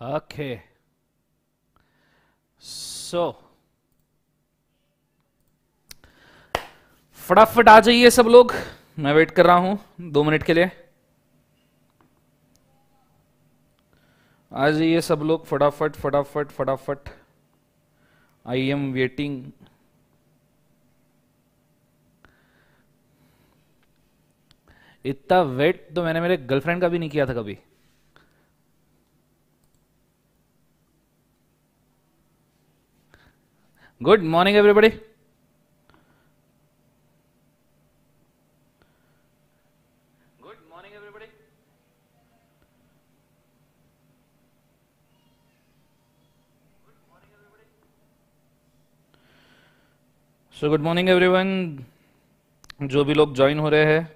Okay. So, फटाफट आ जाइए सब लोग मैं वेट कर रहा हूं दो मिनट के लिए आ जाइए सब लोग फटाफट फटाफट फटाफट आई एम वेटिंग इतना वेट तो मैंने मेरे गर्लफ्रेंड का भी नहीं किया था कभी good morning everybody good morning so good morning everyone जो भी लोग ज्वाइन हो रहे हैं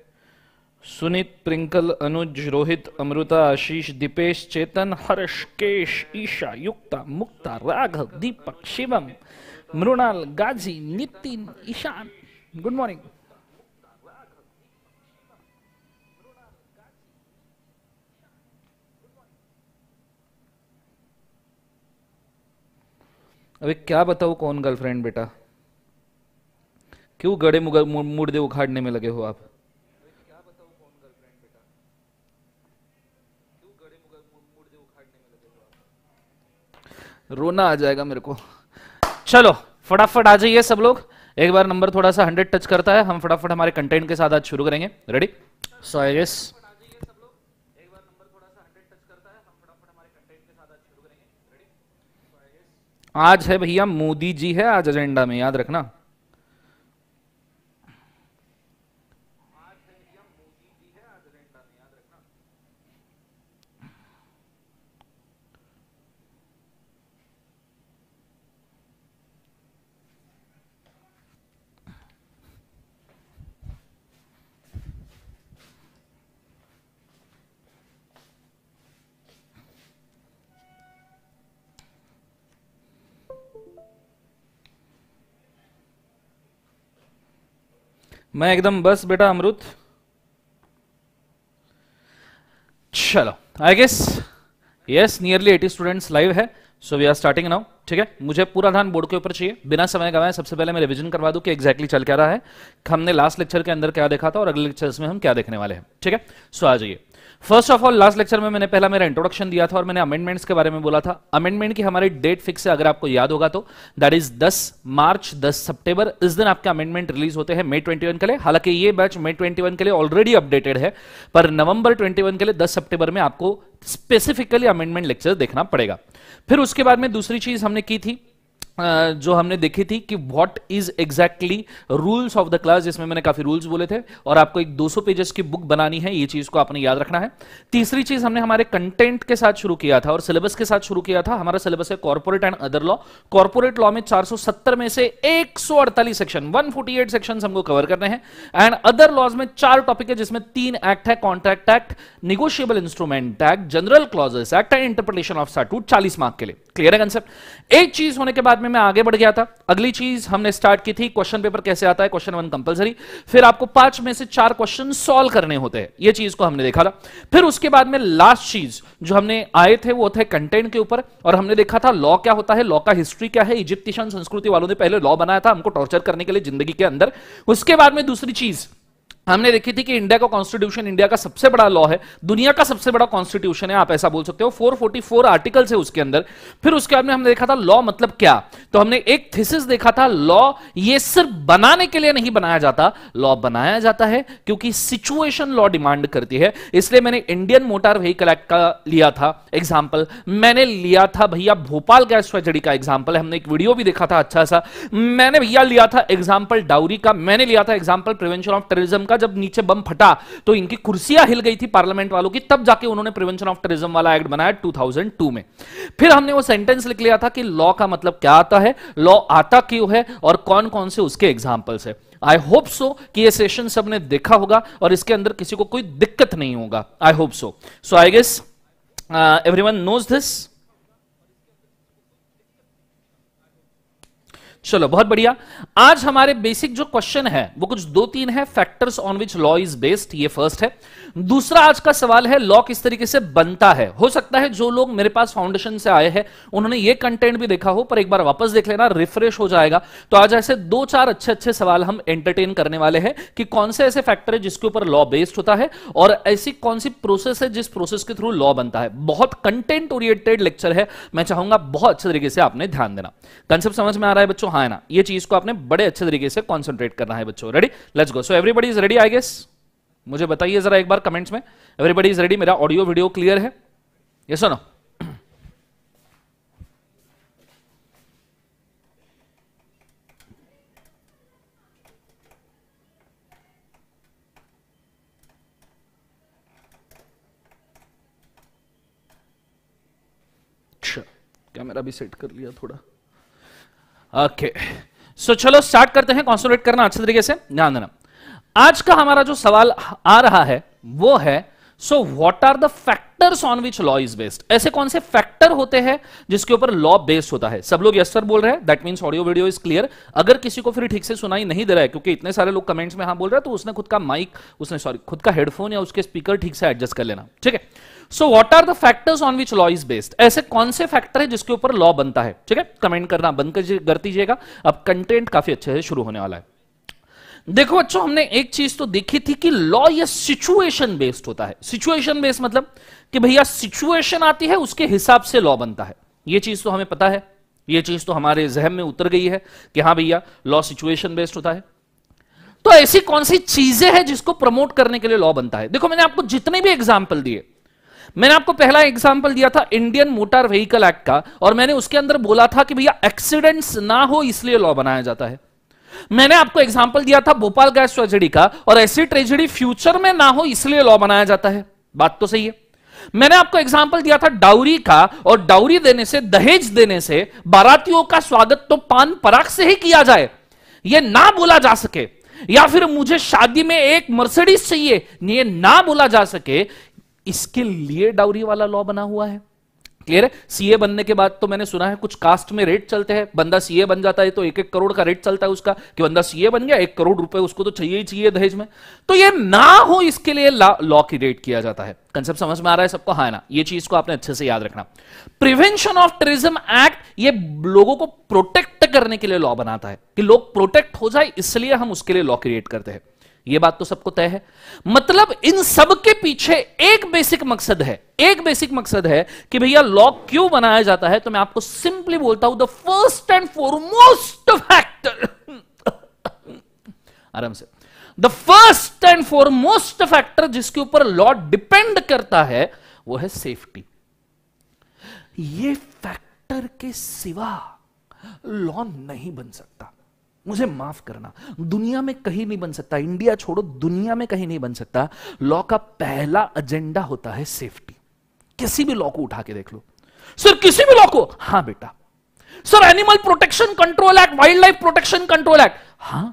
सुनीत प्रिंकल अनुज रोहित अमृता आशीष दीपेश चेतन हर्ष केश ईशा युक्ता मुक्ता राघव दीपक शिवम मृणाल गाजी नितिन ईशान गुड मॉर्निंग अबे क्या बताऊ कौन गर्लफ्रेंड बेटा क्यों गड़े मुर्दे उखाड़ने में लगे हो आप रोना आ जाएगा मेरे को चलो फटाफट आ जाइए सब लोग एक बार नंबर थोड़ा सा हंड्रेड टच करता है हम फटाफट हमारे कंटेंट के साथ आज शुरू करेंगे रेडी सो आई गेस आज है भैया मोदी जी है आज एजेंडा में याद रखना मैं एकदम बस बेटा अमृत चलो I guess yes nearly eighty students live है so we are starting now ठीक है मुझे पूरा ध्यान बोर्ड के ऊपर चाहिए बिना समय गवाए सबसे पहले मैं रिवीजन करवा दूं कि एक्जैक्टली exactly चल क्या रहा है हमने लास्ट लेक्चर के अंदर क्या देखा था और अगले लेक्चर्स में हम क्या देखने वाले हैं ठीक है सो आ जाइए first of all last lecture में मैंने पहला मेरा इंट्रोडक्शन दिया था और मैंने अमेंडमेंट्स के बारे में बोला था अमेंडमेंट की हमारी डेट फिक्स है अगर आपको याद होगा तो दैट इज 10 मार्च 10 सितंबर इस दिन आपके अमेंडमेंट रिलीज होते हैं मे 21 के लिए हालांकि ये बैच मे 21 के लिए ऑलरेडी अपडेटेड है पर नवंबर 21 के लिए 10 सितंबर में आपको स्पेसिफिकली अमेंडमेंट लेक्चर देखना पड़ेगा फिर उसके बाद में दूसरी चीज हमने की थी जो हमने देखी थी कि what is exactly rules of the class जिसमें मैंने काफी रूल्स बोले थे और आपको एक 200 पेजेस की बुक बनानी है ये चीज को आपने याद रखना है तीसरी चीज हमने हमारे कंटेंट के साथ शुरू किया था और सिलेबस के साथ शुरू किया था हमारा सिलेबस है corporate and other law corporate law में 470 में से 148 सेक्शन 148 सेक्शंस हमको कवर करने हैं एंड अदर लॉज में चार टॉपिक है जिसमें तीन एक्ट है contract act negotiable instrument act general clauses act and interpretation of statute 40 mark के लिए क्लियर है कंसेप्ट एक चीज होने के बाद बाद में मैं आगे बढ़ गया था अगली चीज हमने स्टार्ट की थी क्वेश्चन पेपर कैसे आता है क्वेश्चन वन कंपलसरी फिर आपको पांच में से चार क्वेश्चन सॉल्व करने होते हैं ये चीज को हमने देखा था फिर उसके बाद में लास्ट चीज जो हमने आए थे वो थे कंटेंट के ऊपर और हमने देखा था लॉ क्या होता है लॉ का हिस्ट्री क्या है इजिप्टिशियन संस्कृति वालों ने पहले लॉ बनाया था हमको टॉर्चर करने के लिए जिंदगी के अंदर उसके बाद में दूसरी चीज हमने देखी थी कि इंडिया का कॉन्स्टिट्यूशन इंडिया का सबसे बड़ा लॉ है दुनिया का सबसे बड़ा कॉन्स्टिट्यूशन है आप ऐसा बोल सकते हो 444 आर्टिकल है उसके अंदर फिर उसके बाद में हमने देखा था लॉ मतलब क्या तो हमने एक थीसिस देखा था लॉ ये सिर्फ बनाने के लिए नहीं बनाया जाता लॉ बनाया जाता है क्योंकि सिचुएशन लॉ डिमांड करती है इसलिए मैंने इंडियन मोटर व्हीकल एक्ट का लिया था एग्जाम्पल मैंने लिया था भैया भोपाल गैस ट्रेजडी का एग्जाम्पल हमने एक वीडियो भी देखा था अच्छा सा मैंने भैया लिया था एग्जाम्पल डाउरी का मैंने लिया था एग्जाम्पल प्रिवेंशन ऑफ टेरिज्म उनका जब नीचे बम फटा तो इनकी कुर्सियां हिल गई थी पार्लियामेंट वालों की तब जाके उन्होंने प्रिवेंशन ऑफ टेरिज्म वाला एक्ट बनाया 2002 में फिर हमने वो सेंटेंस लिख लिया था कि लॉ का मतलब क्या आता है लॉ आता क्यों है और कौन कौन से उसके एग्जाम्पल्स है आई होप सो कि ये सेशन सबने देखा होगा और इसके अंदर किसी को कोई दिक्कत नहीं होगा I hope so so I guess everyone knows this चलो बहुत बढ़िया आज हमारे बेसिक जो क्वेश्चन है वो कुछ दो तीन है factors on which law is based ये फर्स्ट है दूसरा आज का सवाल है लॉ किस तरीके से बनता है हो सकता है जो लोग मेरे पास फाउंडेशन से आए हैं उन्होंने ये कंटेंट भी देखा हो पर एक बार वापस देख लेना रिफ्रेश हो जाएगा तो आज ऐसे दो चार अच्छे अच्छे सवाल हम एंटरटेन करने वाले हैं कि कौन से ऐसे फैक्टर है जिसके ऊपर लॉ बेस्ड होता है और ऐसी कौन सी प्रोसेस है जिस प्रोसेस के थ्रू लॉ बनता है बहुत कंटेंट ओरिएंटेड लेक्चर है मैं चाहूंगा बहुत अच्छे तरीके से आपने ध्यान देना कंसेप्ट समझ में आ रहा है बच्चों हाँ ना ये चीज को आपने बड़े अच्छे तरीके से कॉन्सेंट्रेट करना है बच्चों ready let's go so everybody is ready I guess मुझे बताइए जरा एक बार कमेंट्स में एवरीबडी इज रेडी मेरा ऑडियो वीडियो क्लियर है ये सुनो मेरा भी सेट कर लिया थोड़ा ओके सो चलो स्टार्ट करते हैं कॉन्सोलेट करना अच्छे तरीके से ध्यान देना आज का हमारा जो सवाल आ रहा है वो है so what are the factors on which law is based ऐसे कौन से फैक्टर होते हैं जिसके ऊपर लॉ बेस्ड होता है सब लोग यस सर बोल रहे हैं that means audio video is clear अगर किसी को फिर ठीक से सुनाई नहीं दे रहा है क्योंकि इतने सारे लोग कमेंट्स में हाँ बोल रहे हैं तो उसने खुद का माइक उसने सॉरी खुद का हेडफोन या उसके स्पीकर ठीक से एडजस्ट कर लेना ठीक है so what are the factors on which law is based ऐसे कौन से फैक्टर है जिसके ऊपर लॉ बनता है ठीक है कमेंट करना बंद कर दीजिएगा अब कंटेंट काफी अच्छे से शुरू होने वाला है देखो बच्चों अच्छा, हमने एक चीज तो देखी थी कि लॉ ये सिचुएशन बेस्ड होता है सिचुएशन बेस्ड मतलब कि भैया सिचुएशन आती है उसके हिसाब से लॉ बनता है ये चीज तो हमें पता है ये चीज तो हमारे जहन में उतर गई है कि हाँ भैया लॉ सिचुएशन बेस्ड होता है तो ऐसी कौन सी चीजें हैं जिसको प्रमोट करने के लिए लॉ बनता है देखो मैंने आपको जितने भी एग्जाम्पल दिए मैंने आपको पहला एग्जाम्पल दिया था इंडियन मोटर व्हीकल एक्ट का और मैंने उसके अंदर बोला था कि भैया एक्सीडेंट्स ना हो इसलिए लॉ बनाया जाता है मैंने आपको एग्जाम्पल दिया था भोपाल गैस ट्रेजेडी का और ऐसी ट्रेजेडी फ्यूचर में ना हो इसलिए लॉ बनाया जाता है बात तो सही है मैंने आपको एग्जाम्पल दिया था डाउरी का और डाउरी देने से दहेज देने से बारातियों का स्वागत तो पान पराग से ही किया जाए यह ना बोला जा सके या फिर मुझे शादी में एक मर्सिडीज चाहिए ये ना बोला जा सके इसके लिए डाउरी वाला लॉ बना हुआ है क्लियर है सीए बनने के बाद तो मैंने सुना है कुछ कास्ट में रेट चलते हैं बंदा सीए बन जाता है तो एक एक करोड़ का रेट चलता है उसका कि बंदा सीए बन गया एक करोड़ रुपए उसको तो चाहिए ही चाहिए दहेज में तो ये ना हो इसके लिए लॉ की रेट किया जाता है कंसेप्ट समझ में आ रहा है सबको हाँ ना ये चीज को आपने अच्छे से याद रखना प्रिवेंशन ऑफ टूरिज्म एक्ट ये लोगों को प्रोटेक्ट करने के लिए लॉ बनाता है कि लोग प्रोटेक्ट हो जाए इसलिए हम उसके लिए लॉ क्रिएट करते हैं ये बात तो सबको तय है मतलब इन सब के पीछे एक बेसिक मकसद है एक बेसिक मकसद है कि भैया लॉ क्यों बनाया जाता है तो मैं आपको सिंपली बोलता हूं the first and foremost factor आराम से the first and foremost factor जिसके ऊपर लॉ डिपेंड करता है वो है सेफ्टी ये फैक्टर के सिवा लॉ नहीं बन सकता मुझे माफ करना दुनिया में कहीं नहीं बन सकता इंडिया छोड़ो दुनिया में कहीं नहीं बन सकता लॉ का पहला एजेंडा होता है सेफ्टी किसी भी लॉ को उठा के देख लो सर किसी भी लॉ को हां बेटा sir animal protection control act wildlife protection control act हां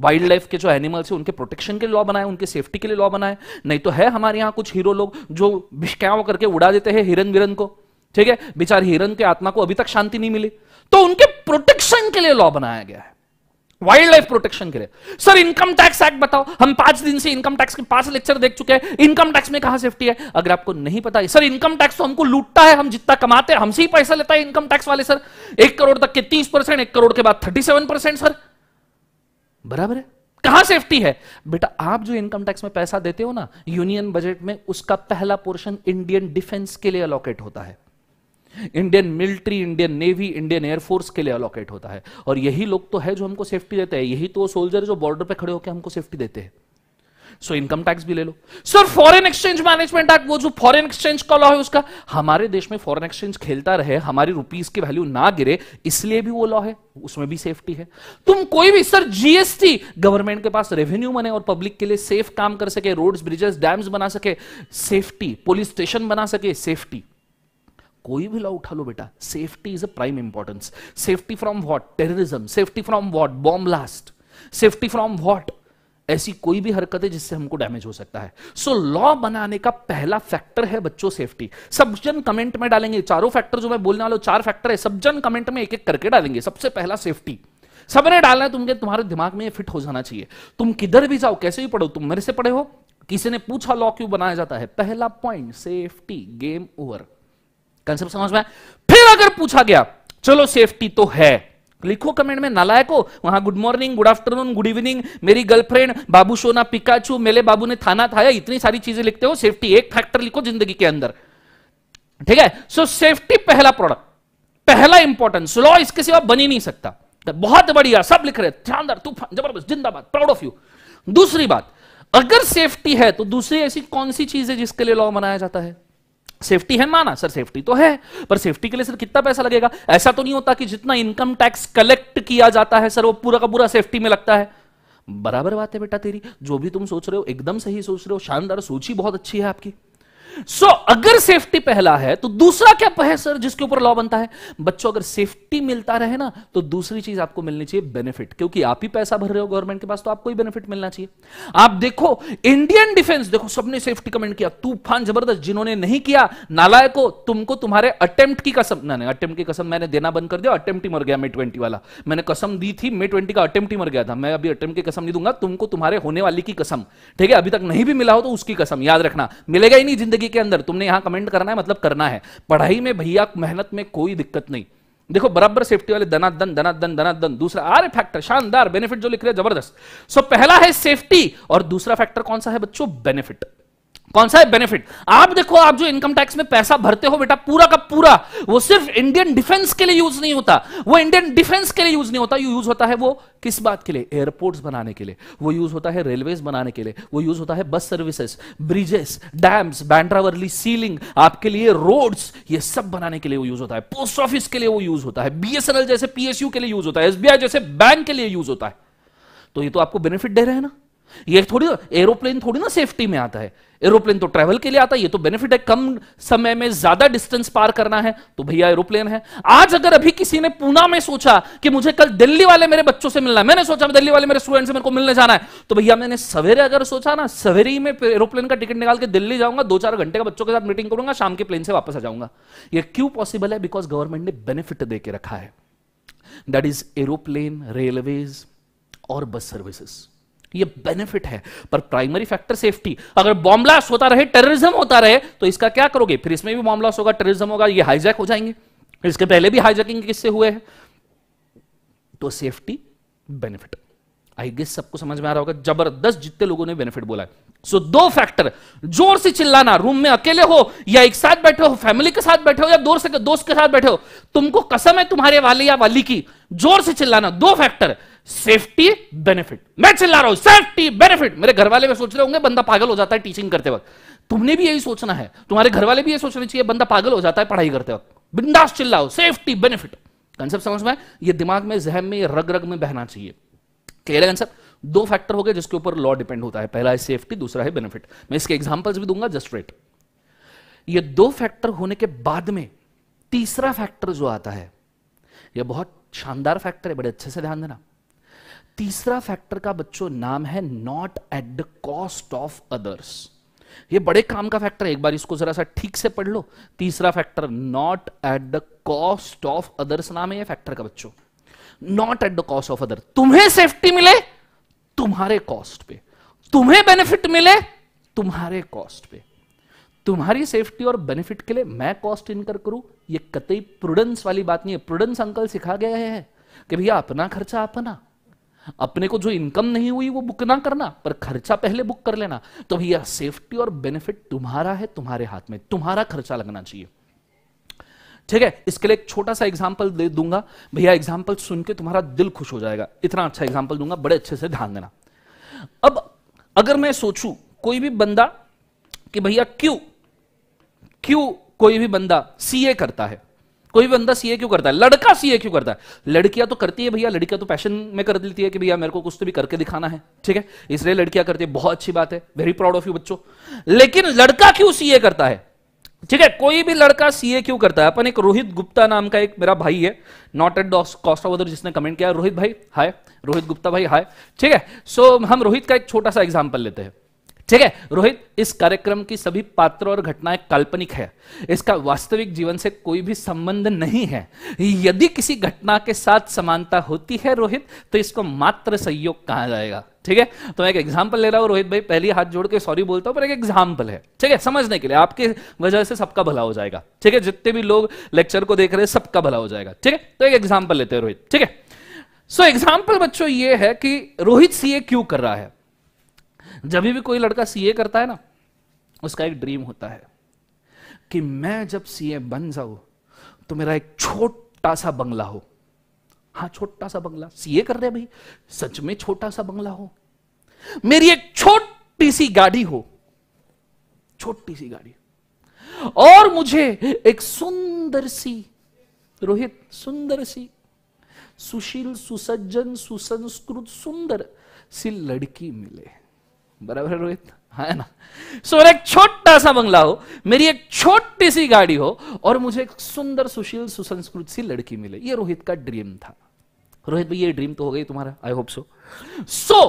वाइल्ड लाइफ के जो एनिमल्स है उनके प्रोटेक्शन के लिए लॉ बनाए उनके सेफ्टी के लिए लॉ बनाए नहीं तो है हमारे यहां कुछ हीरो लोग जो बिश्काव करके उड़ा देते हैं हिरन विरन को ठीक है बेचारे हिरन के आत्मा को अभी तक शांति नहीं मिली तो उनके प्रोटेक्शन के लिए लॉ बनाया गया है वाइल्ड लाइफ प्रोटेक्शन के लिए सर इनकम टैक्स एक्ट बताओ हम पांच दिन से इनकम टैक्स के पांच लेक्चर देख चुके हैं इनकम टैक्स में कहा सेफ्टी है अगर आपको नहीं पता सर इनकम टैक्स तो हमको लूटता है हम जितना कमाते हैं हमसे ही पैसा लेता है इनकम टैक्स वाले सर एक करोड़ तक के तीस परसेंट एक करोड़ के बाद थर्टी सेवन परसेंट सर बराबर है कहां सेफ्टी है बेटा आप जो इनकम टैक्स में पैसा देते हो ना यूनियन बजट में उसका पहला पोर्शन इंडियन डिफेंस के लिए अलॉकेट होता है Indian military Indian navy Indian air force के लिए अलोकेट होता है और यही लोग तो है जो हमको सेफ्टी देते हैं यही तो सोल्जर जो बॉर्डर पे खड़े होकर हमको सेफ्टी देते हैं सो इनकम टैक्स भी ले लो sir foreign exchange management act वो जो फॉरेन एक्सचेंज का लॉ है उसका हमारे देश में फॉरेन एक्सचेंज खेलता रहे हमारी रुपीज की वैल्यू ना गिरे इसलिए भी वो लॉ है उसमें भी सेफ्टी है तुम कोई भी सर जीएसटी गवर्नमेंट के पास रेवेन्यू बने और पब्लिक के लिए सेफ काम कर सके रोड्स ब्रिजेस डैम्स बना सके सेफ्टी पुलिस स्टेशन बना सके सेफ्टी कोई भी लॉ उठा लो बेटा safety is a prime importance safety from what terrorism safety from what bomb blast safety from what ऐसी कोई भी हरकत है जिससे हमको डैमेज हो सकता है सो so, लॉ बनाने का पहला फैक्टर है बच्चों सेफ्टी सब जन कमेंट में डालेंगे चारों फैक्टर जो मैं बोलने वाला हूं चार फैक्टर है सब जन कमेंट में एक एक करके डालेंगे सबसे पहला सेफ्टी सबने डालना है तुमके तुम्हारे दिमाग में ये फिट हो जाना चाहिए तुम किधर भी जाओ कैसे भी पढ़ो तुम मेरे से पढ़े हो किसी ने पूछा लॉ क्यों बनाया जाता है पहला point safety game over concept समझ में फिर अगर पूछा गया चलो सेफ्टी तो है लिखो कमेंट में नालायको वहां good morning good afternoon good evening मेरी गर्लफ्रेंड बाबू सोना पिकाचू मेले बाबू ने थाना खाया इतनी सारी चीजें लिखते हो सेफ्टी एक फैक्टर लिखो जिंदगी के अंदर ठीक है सो so, सेफ्टी पहला प्रोडक्ट पहला इंपॉर्टेंस लॉ इसके सिवा बनी नहीं सकता बहुत बढ़िया सब लिख रहे शानदार तूफान जबरदस्त जिंदाबाद प्राउड ऑफ यू दूसरी बात अगर सेफ्टी है तो दूसरी ऐसी कौन सी चीज है जिसके लिए लॉ बनाया जाता है सेफ्टी है माना सर सेफ्टी तो है पर सेफ्टी के लिए सर कितना पैसा लगेगा ऐसा तो नहीं होता कि जितना इनकम टैक्स कलेक्ट किया जाता है सर वो पूरा का पूरा सेफ्टी में लगता है बराबर बात है बेटा तेरी जो भी तुम सोच रहे हो एकदम सही सोच रहे हो शानदार सोच ही बहुत अच्छी है आपकी सो so, अगर सेफ्टी पहला है तो दूसरा क्या है सर जिसके ऊपर लॉ बनता है बच्चों अगर सेफ्टी मिलता रहे ना तो दूसरी चीज आपको मिलनी चाहिए बेनिफिट क्योंकि आप ही पैसा भर रहे हो गवर्नमेंट के पास तो आपको ही बेनिफिट मिलना चाहिए आप देखो इंडियन डिफेंस देखो सबने सेफ्टी कमेंट किया तूफान जबरदस्त जिन्होंने नहीं किया नालायक को तुमको तुम्हारे अटेम्प्ट की कसम ना नहीं अटेम्प्ट की कसम मैंने देना बंद कर दिया अटेम्प्ट ही मर गया मे ट्वेंटी वाला मैंने कसम दी थी मे ट्वेंटी का अटेम्प्ट ही मर गया था मैं अभी अटेम्प्ट की कसम नहीं दूंगा तुमको तुम्हारे होने वाली की कसम ठीक है अभी तक नहीं भी मिला हो तो उसकी कसम याद रखना मिलेगा ही नहीं जिंदगी जिंदगी के अंदर तुमने यहां कमेंट करना है मतलब करना है पढ़ाई में भैया मेहनत में कोई दिक्कत नहीं देखो बराबर सेफ्टी वाले दना दन दना दन दना दन दूसरा आर फैक्टर शानदार बेनिफिट जो लिख रहे हैं जबरदस्त सो पहला है सेफ्टी और दूसरा फैक्टर कौन सा है बच्चों बेनिफिट कौन सा है बेनिफिट आप देखो आप जो इनकम टैक्स में पैसा भरते हो बेटा पूरा का पूरा वो सिर्फ इंडियन डिफेंस के लिए यूज नहीं होता वो इंडियन डिफेंस के लिए यूज नहीं होता यूज होता है वो किस बात के लिए एयरपोर्ट्स बनाने के लिए वो यूज होता है रेलवेज बनाने के लिए वो यूज होता है बस सर्विसेस ब्रिजेस डैम्स बैंड्रावरली सीलिंग आपके लिए रोड्स ये सब बनाने के लिए वो यूज होता है पोस्ट ऑफिस के लिए वो यूज होता है बीएसएनएल जैसे पीएसयू के लिए यूज होता है एसबीआई जैसे बैंक के लिए यूज होता है तो ये तो आपको बेनिफिट दे रहे हैं ना ये थोड़ी एरोप्लेन थोड़ी ना सेफ्टी में आता है एरोप्लेन तो ट्रेवल के लिए आता है ये तो बेनिफिट है कम समय में ज्यादा डिस्टेंस पार करना है तो भैया एरोप्लेन है आज अगर अभी किसी ने पूना में सोचा कि मुझे कल दिल्ली वाले मेरे बच्चों से मिलना है मैंने सोचा दिल्ली वाले मेरे स्टूडेंट से मेरे को मिलने जाना है तो भैया मैंने सवेरे अगर सोचा ना सवेरे ही मैं एरोप्लेन का टिकट निकाल के दिल्ली जाऊंगा दो चार घंटे का बच्चों के साथ मीटिंग करूंगा शाम के प्लेन से वापस आ जाऊंगा यह क्यों पॉसिबल है बिकॉज गवर्नमेंट ने बेनिफिट दे रखा है दैट इज एरोप्लेन रेलवेज और बस सर्विसेज ये बेनिफिट है पर प्राइमरी फैक्टर सेफ्टी अगर बॉम्ब्लास्ट होता रहे टेररिज्म होता रहे तो इसका क्या करोगे फिर इसमें भी बॉम्ब्लास्ट होगा टेररिज्म होगा ये हाईजैक हो जाएंगे इसके पहले भी हाईजैकिंग किससे हुए हैं तो सेफ्टी बेनिफिट आई गेस सबको समझ में आ रहा होगा जबरदस्त जितने लोगों ने बेनिफिट बोला है सो so, दो फैक्टर जोर से चिल्लाना रूम में अकेले हो या एक साथ बैठे हो फैमिली के साथ बैठे हो या दोस्त के दोस्त के साथ बैठे हो तुमको कसम है तुम्हारे वाले या वाली की जोर से चिल्लाना दो फैक्टर सेफ्टी बेनिफिट मैं चिल्ला रहा हूं सेफ्टी बेनिफिट मेरे घर वाले में सोच रहे होंगे बंदा पागल हो जाता है टीचिंग करते वक्त तुमने भी यही सोचना है तुम्हारे घर वाले भी यही सोचना चाहिए बंदा पागल हो जाता है पढ़ाई करते वक्त बिंदास चिल्लाओ सेफ्टी बेनिफिट कंसेप्ट समझ में ये दिमाग में जहन में रग रग में बहना चाहिए क्लियर आंसर दो फैक्टर हो गए जिसके ऊपर लॉ डिपेंड होता है पहला है सेफ्टी दूसरा है बेनिफिट मैं इसके एग्जांपल्स भी दूंगा जस्ट रेट ये दो फैक्टर होने के बाद में तीसरा फैक्टर जो आता है ये बहुत शानदार फैक्टर है बड़े अच्छे से ध्यान देना तीसरा फैक्टर का बच्चों नाम है not at the cost of others ये बड़े काम का फैक्टर है एक बार इसको जरा सा ठीक से पढ़ लो तीसरा factor not at the cost of others नाम है ये फैक्टर का बच्चों not at the cost of other तुम्हें सेफ्टी मिले तुम्हारे कॉस्ट पे तुम्हें बेनिफिट मिले तुम्हारे कॉस्ट पे तुम्हारी सेफ्टी और बेनिफिट के लिए मैं कॉस्ट इनकर करूं ये कतई प्रूडेंस वाली बात नहीं है प्रूडेंस अंकल सिखा गया है कि भैया अपना खर्चा अपना अपने को जो इनकम नहीं हुई वो बुक ना करना पर खर्चा पहले बुक कर लेना तो भैया सेफ्टी और बेनिफिट तुम्हारा है तुम्हारे हाथ में तुम्हारा खर्चा लगना चाहिए ठीक है इसके लिए एक छोटा सा एग्जाम्पल दे दूंगा भैया एग्जाम्पल सुन के तुम्हारा दिल खुश हो जाएगा इतना अच्छा एग्जाम्पल दूंगा बड़े अच्छे से ध्यान देना अब अगर मैं सोचू कोई भी बंदा कि भैया क्यों क्यों कोई भी बंदा सीए करता है कोई भी बंदा सीए क्यों करता है लड़का सीए क्यों करता है लड़कियां तो करती है भैया लड़कियां तो पैशन में कर देती है कि भैया मेरे को कुछ तो भी करके दिखाना है ठीक है इसलिए लड़कियां करती है बहुत अच्छी बात है वेरी प्राउड ऑफ यू बच्चों लेकिन लड़का क्यों सीए करता है ठीक है कोई भी लड़का सीए क्यों करता है अपन एक रोहित गुप्ता नाम का एक मेरा भाई है not at cost of other जिसने कमेंट किया रोहित भाई हाय रोहित गुप्ता भाई हाय ठीक है सो so, हम रोहित का एक छोटा सा एग्जाम्पल लेते हैं ठीक है रोहित इस कार्यक्रम की सभी पात्र और घटनाएं काल्पनिक है इसका वास्तविक जीवन से कोई भी संबंध नहीं है यदि किसी घटना के साथ समानता होती है रोहित तो इसको मात्र सहयोग कहा जाएगा ठीक है तो मैं एक एग्जाम्पल ले रहा हूँ रोहित भाई पहली हाथ जोड़ के सॉरी बोलता हूँ पर एक एग्जाम्पल है ठीक है समझने के लिए आपके वजह से सबका भला हो जाएगा ठीक है जितने भी लोग लेक्चर को देख रहे हैं सबका भला हो जाएगा ठीक है तो एक एग्जाम्पल लेते हैं रोहित ठीक है सो एग्जाम्पल बच्चों ये है कि रोहित सीए क्यों कर रहा है जब भी कोई लड़का सीए करता है ना उसका एक ड्रीम होता है कि मैं जब सीए बन जाऊं तो मेरा एक छोटा सा बंगला हो हाँ छोटा सा बंगला सीए कर रहे भाई सच में छोटा सा बंगला हो मेरी एक छोटी सी गाड़ी हो छोटी सी गाड़ी और मुझे एक सुंदर सी रोहित सुंदर सी सुशील सुसज्जन सुसंस्कृत सुंदर सी लड़की मिले बराबर रोहित है ना सो so, एक छोटा सा बंगला हो मेरी एक छोटी सी गाड़ी हो और मुझे एक सुंदर सुशील सुसंस्कृत सी लड़की मिले ये रोहित का ड्रीम था रोहित भाई ये ड्रीम तो हो गई तुम्हारा आई होप सो सो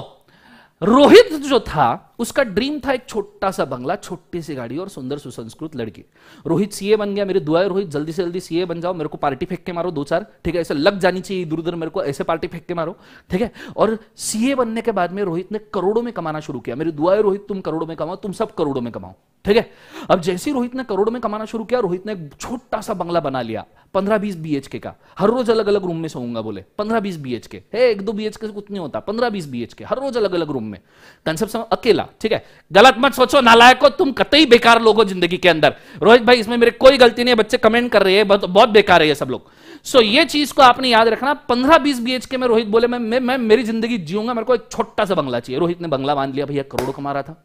रोहित जो था उसका ड्रीम था एक छोटा सा बंगला छोटी सी गाड़ी और सुंदर सुसंस्कृत लड़की रोहित सीए बन गया मेरी दुआ है रोहित जल्दी से जल्दी सीए बन जाओ मेरे को पार्टी फेंक के मारो दो चार ठीक है ऐसे लग जानी चाहिए इधर उधर मेरे को ऐसे पार्टी फेंक के मारो ठीक है और सीए बनने के बाद में रोहित ने करोड़ों में कमाना शुरू किया मेरी दुआ है रोहित तुम करोड़ों में कमाओ तुम सब करोड़ों में कमाओ ठीक है अब जैसे ही रोहित ने करोड़ों में कमाना शुरू किया रोहित ने एक छोटा सा बंगला बना लिया पंद्रह बीस बी का हर रोज अलग अलग रूम में सोऊंगा बोले पंद्रह बीस बी के एक दो बी के कुछ नहीं होता पंद्रह बीस बी के हर रोज अलग अलग रूम में कंसेप्ट अकेला मिलेगा ठीक है गलत मत सोचो नालायक को तुम कतई बेकार लोग हो जिंदगी के अंदर रोहित भाई इसमें मेरे कोई गलती नहीं है बच्चे कमेंट कर रहे हैं बहुत, बेकार है ये सब लोग सो ये चीज को आपने याद रखना पंद्रह बीस बी के में रोहित बोले मैं मैं, मैं मेरी जिंदगी जीऊंगा मेरे को एक छोटा सा बंगला चाहिए रोहित ने बंगला बांध लिया भैया करोड़ों कमा रहा था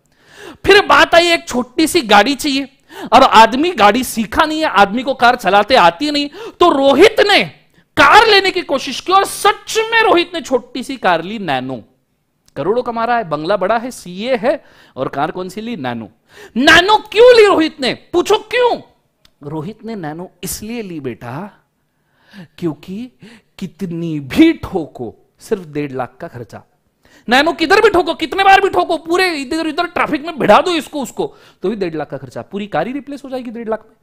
फिर बात आई एक छोटी सी गाड़ी चाहिए अब आदमी गाड़ी सीखा नहीं है आदमी को कार चलाते आती नहीं तो रोहित ने कार लेने की कोशिश की और सच में रोहित ने छोटी सी कार ली नैनो करोड़ों कमा रहा है बंगला बड़ा है सीए है और कार कौन सी ली नैनो नैनो क्यों ली रोहित ने पूछो क्यों रोहित ने नैनो इसलिए ली बेटा क्योंकि कितनी भी ठोको सिर्फ डेढ़ लाख का खर्चा नैनो किधर भी ठोको कितने बार भी ठोको पूरे इधर उधर ट्रैफिक में भिड़ा दो इसको उसको तो भी डेढ़ लाख का खर्चा पूरी कार ही रिप्लेस हो जाएगी डेढ़ लाख में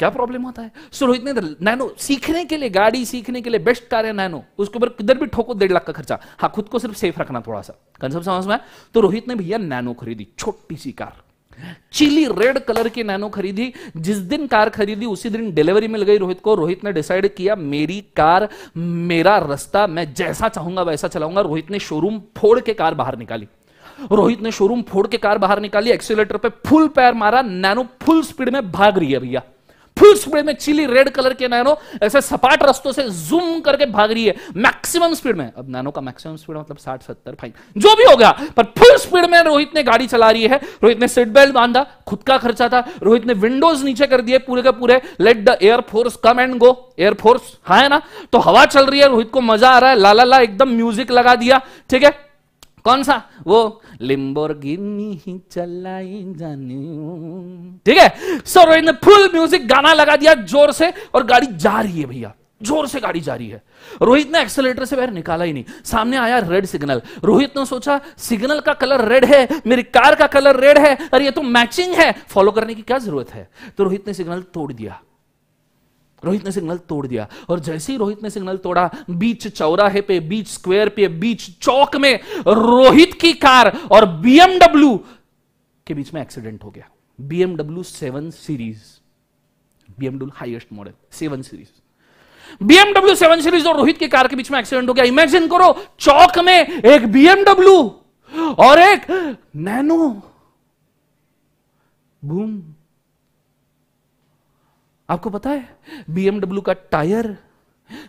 क्या प्रॉब्लम आता है सो रोहित ने नैनो सीखने के लिए गाड़ी सीखने के लिए बेस्ट कार है नैनो उसके ऊपर किधर भी ठोको डेढ़ लाख का खर्चा हाँ खुद को सिर्फ सेफ रखना थोड़ा सा कंसेप्ट समझ में तो रोहित ने भैया नैनो खरीदी छोटी सी कार चिली रेड कलर की नैनो खरीदी जिस दिन कार खरीदी उसी दिन डिलीवरी मिल गई रोहित को रोहित ने डिसाइड किया मेरी कार मेरा रास्ता मैं जैसा चाहूंगा वैसा चलाऊंगा रोहित ने शोरूम फोड़ के कार बाहर निकाली रोहित ने शोरूम फोड़ के कार बाहर निकाली एक्सीटर पे फुल पैर मारा नैनो फुल स्पीड में भाग रही है भैया फुल स्पीड में चिली रेड कलर के नैनो ऐसे सपाट रस्तों से जूम करके भाग रही है मैक्सिमम स्पीड में अब नैनो का मैक्सिमम स्पीड मतलब साठ सत्तर फाइन जो भी हो गया पर फुल स्पीड में रोहित ने गाड़ी चला रही है रोहित ने सीट बेल्ट बांधा खुद का खर्चा था रोहित ने विंडोज नीचे कर दिए पूरे के पूरे let the air force come and go air force हाँ है ना तो हवा चल रही है रोहित को मजा आ रहा है लाला ला एकदम म्यूजिक लगा दिया ठीक है कौन सा वो लिम्बोर्गिनी ही चलाई जानी ठीक है सर ने फुल म्यूजिक गाना लगा दिया जोर से और गाड़ी जा रही है भैया जोर से गाड़ी जा रही है रोहित ने एक्सेलेटर से बाहर निकाला ही नहीं सामने आया रेड सिग्नल रोहित ने सोचा सिग्नल का कलर रेड है मेरी कार का कलर रेड है अरे ये तो मैचिंग है फॉलो करने की क्या जरूरत है तो रोहित ने सिग्नल तोड़ दिया रोहित ने सिग्नल तोड़ दिया और जैसे ही रोहित ने सिग्नल तोड़ा बीच चौराहे पे बीच स्क्वायर पे बीच चौक में रोहित की कार और बीएमडब्ल्यू के बीच में एक्सीडेंट हो गया BMW seven series BMW highest model seven series BMW seven series और रोहित की कार के बीच में एक्सीडेंट हो गया इमेजिन करो चौक में एक बीएमडब्ल्यू और एक नैनो बूम आपको पता है बीएमडब्ल्यू का टायर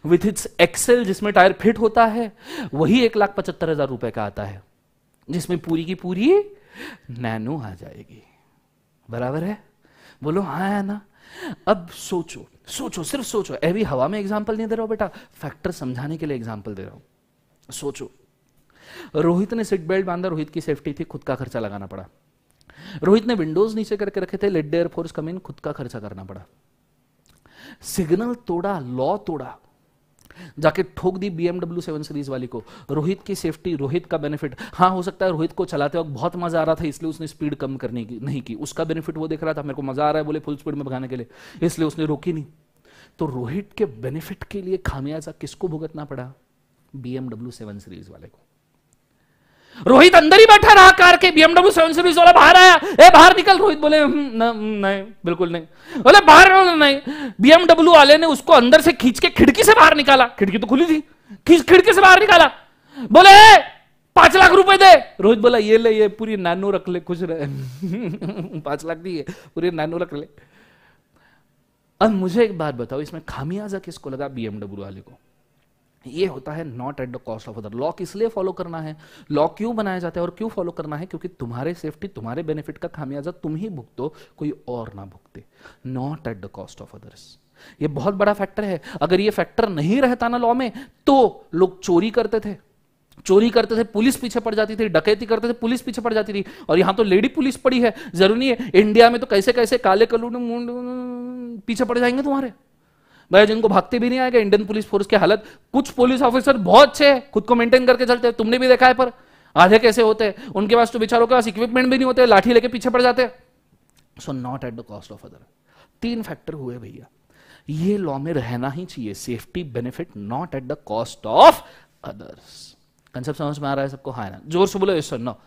विथ इट्स एक्सेल जिसमें टायर फिट होता है वही एक लाख पचहत्तर हजार रुपए का आता है जिसमें पूरी की पूरी नैनो आ जाएगी बराबर है बोलो हाँ है ना अब सोचो सोचो सिर्फ सोचो अभी हवा में एग्जाम्पल नहीं दे रहा हूं बेटा फैक्टर समझाने के लिए एग्जाम्पल दे रहा हूं सोचो रोहित ने सीट बेल्ट बांधा रोहित की सेफ्टी थी खुद का खर्चा लगाना पड़ा रोहित ने विंडोज नीचे करके रखे थे लेट एयरफोर्स कम इन खुद का खर्चा करना पड़ा सिग्नल तोड़ा लॉ तोड़ा जाके ठोक दी बीएमडब्ल्यू सेवन सीरीज वाली को रोहित की सेफ्टी रोहित का बेनिफिट हाँ हो सकता है रोहित को चलाते वक्त बहुत मजा आ रहा था इसलिए उसने स्पीड कम करने की नहीं की उसका बेनिफिट वो देख रहा था मेरे को मजा आ रहा है बोले फुल स्पीड में भगाने के लिए इसलिए उसने रोकी नहीं तो रोहित के बेनिफिट के लिए खामियाजा किसको भुगतना पड़ा बीएमडब्ल्यू सेवन सीरीज वाले को रोहित अंदर ही बैठा रहा कार के बीएमडब्ल्यू सेवन सीरीज वाला बाहर आया ए बाहर निकल रोहित बोले हम्म, हम्म, नहीं बिल्कुल नहीं बोले बाहर नहीं बीएमडब्ल्यू वाले ने उसको अंदर से खींच के खिड़की से बाहर निकाला खिड़की तो खुली थी खींच खिड़की से बाहर निकाला बोले पांच लाख रुपए दे रोहित बोला ये ले ये पूरी नानो रख ले खुश रहे पांच लाख दी पूरी नानो रख ले अब मुझे एक बात बताओ इसमें खामियाजा किसको लगा बीएमडब्ल्यू वाले को ये होता है not at the cost of other law इसलिए फॉलो करना है लॉ क्यों बनाया जाता है और क्यों फॉलो करना है क्योंकि तुम्हारे सेफ्टी तुम्हारे बेनिफिट का खामियाजा तुम ही भुगतो कोई और ना भुगते not at the cost of others ये बहुत बड़ा फैक्टर है अगर ये फैक्टर नहीं रहता ना लॉ में तो लोग चोरी करते थे चोरी करते थे पुलिस पीछे पड़ जाती थी डकैती करते थे पुलिस पीछे पड़ जाती थी और यहां तो लेडी पुलिस पड़ी है जरूरी है इंडिया में तो कैसे कैसे काले कलू पीछे पड़ जाएंगे तुम्हारे भाई जिनको भक्ति भी नहीं आएगा इंडियन पुलिस फोर्स की हालत कुछ पुलिस ऑफिसर बहुत अच्छे हैं खुद को मेंटेन करके चलते हैं तुमने भी देखा है पर आधे कैसे होते हैं उनके पास तो बेचारों के पास इक्विपमेंट भी नहीं होते लाठी लेके पीछे पड़ जाते so not at the cost of other तीन फैक्टर हुए भैया ये लॉ में रहना ही चाहिए safety benefit not at the cost of others concept समझ में आ रहा है सबको हाँ ना जोर से बोलो यस सर नो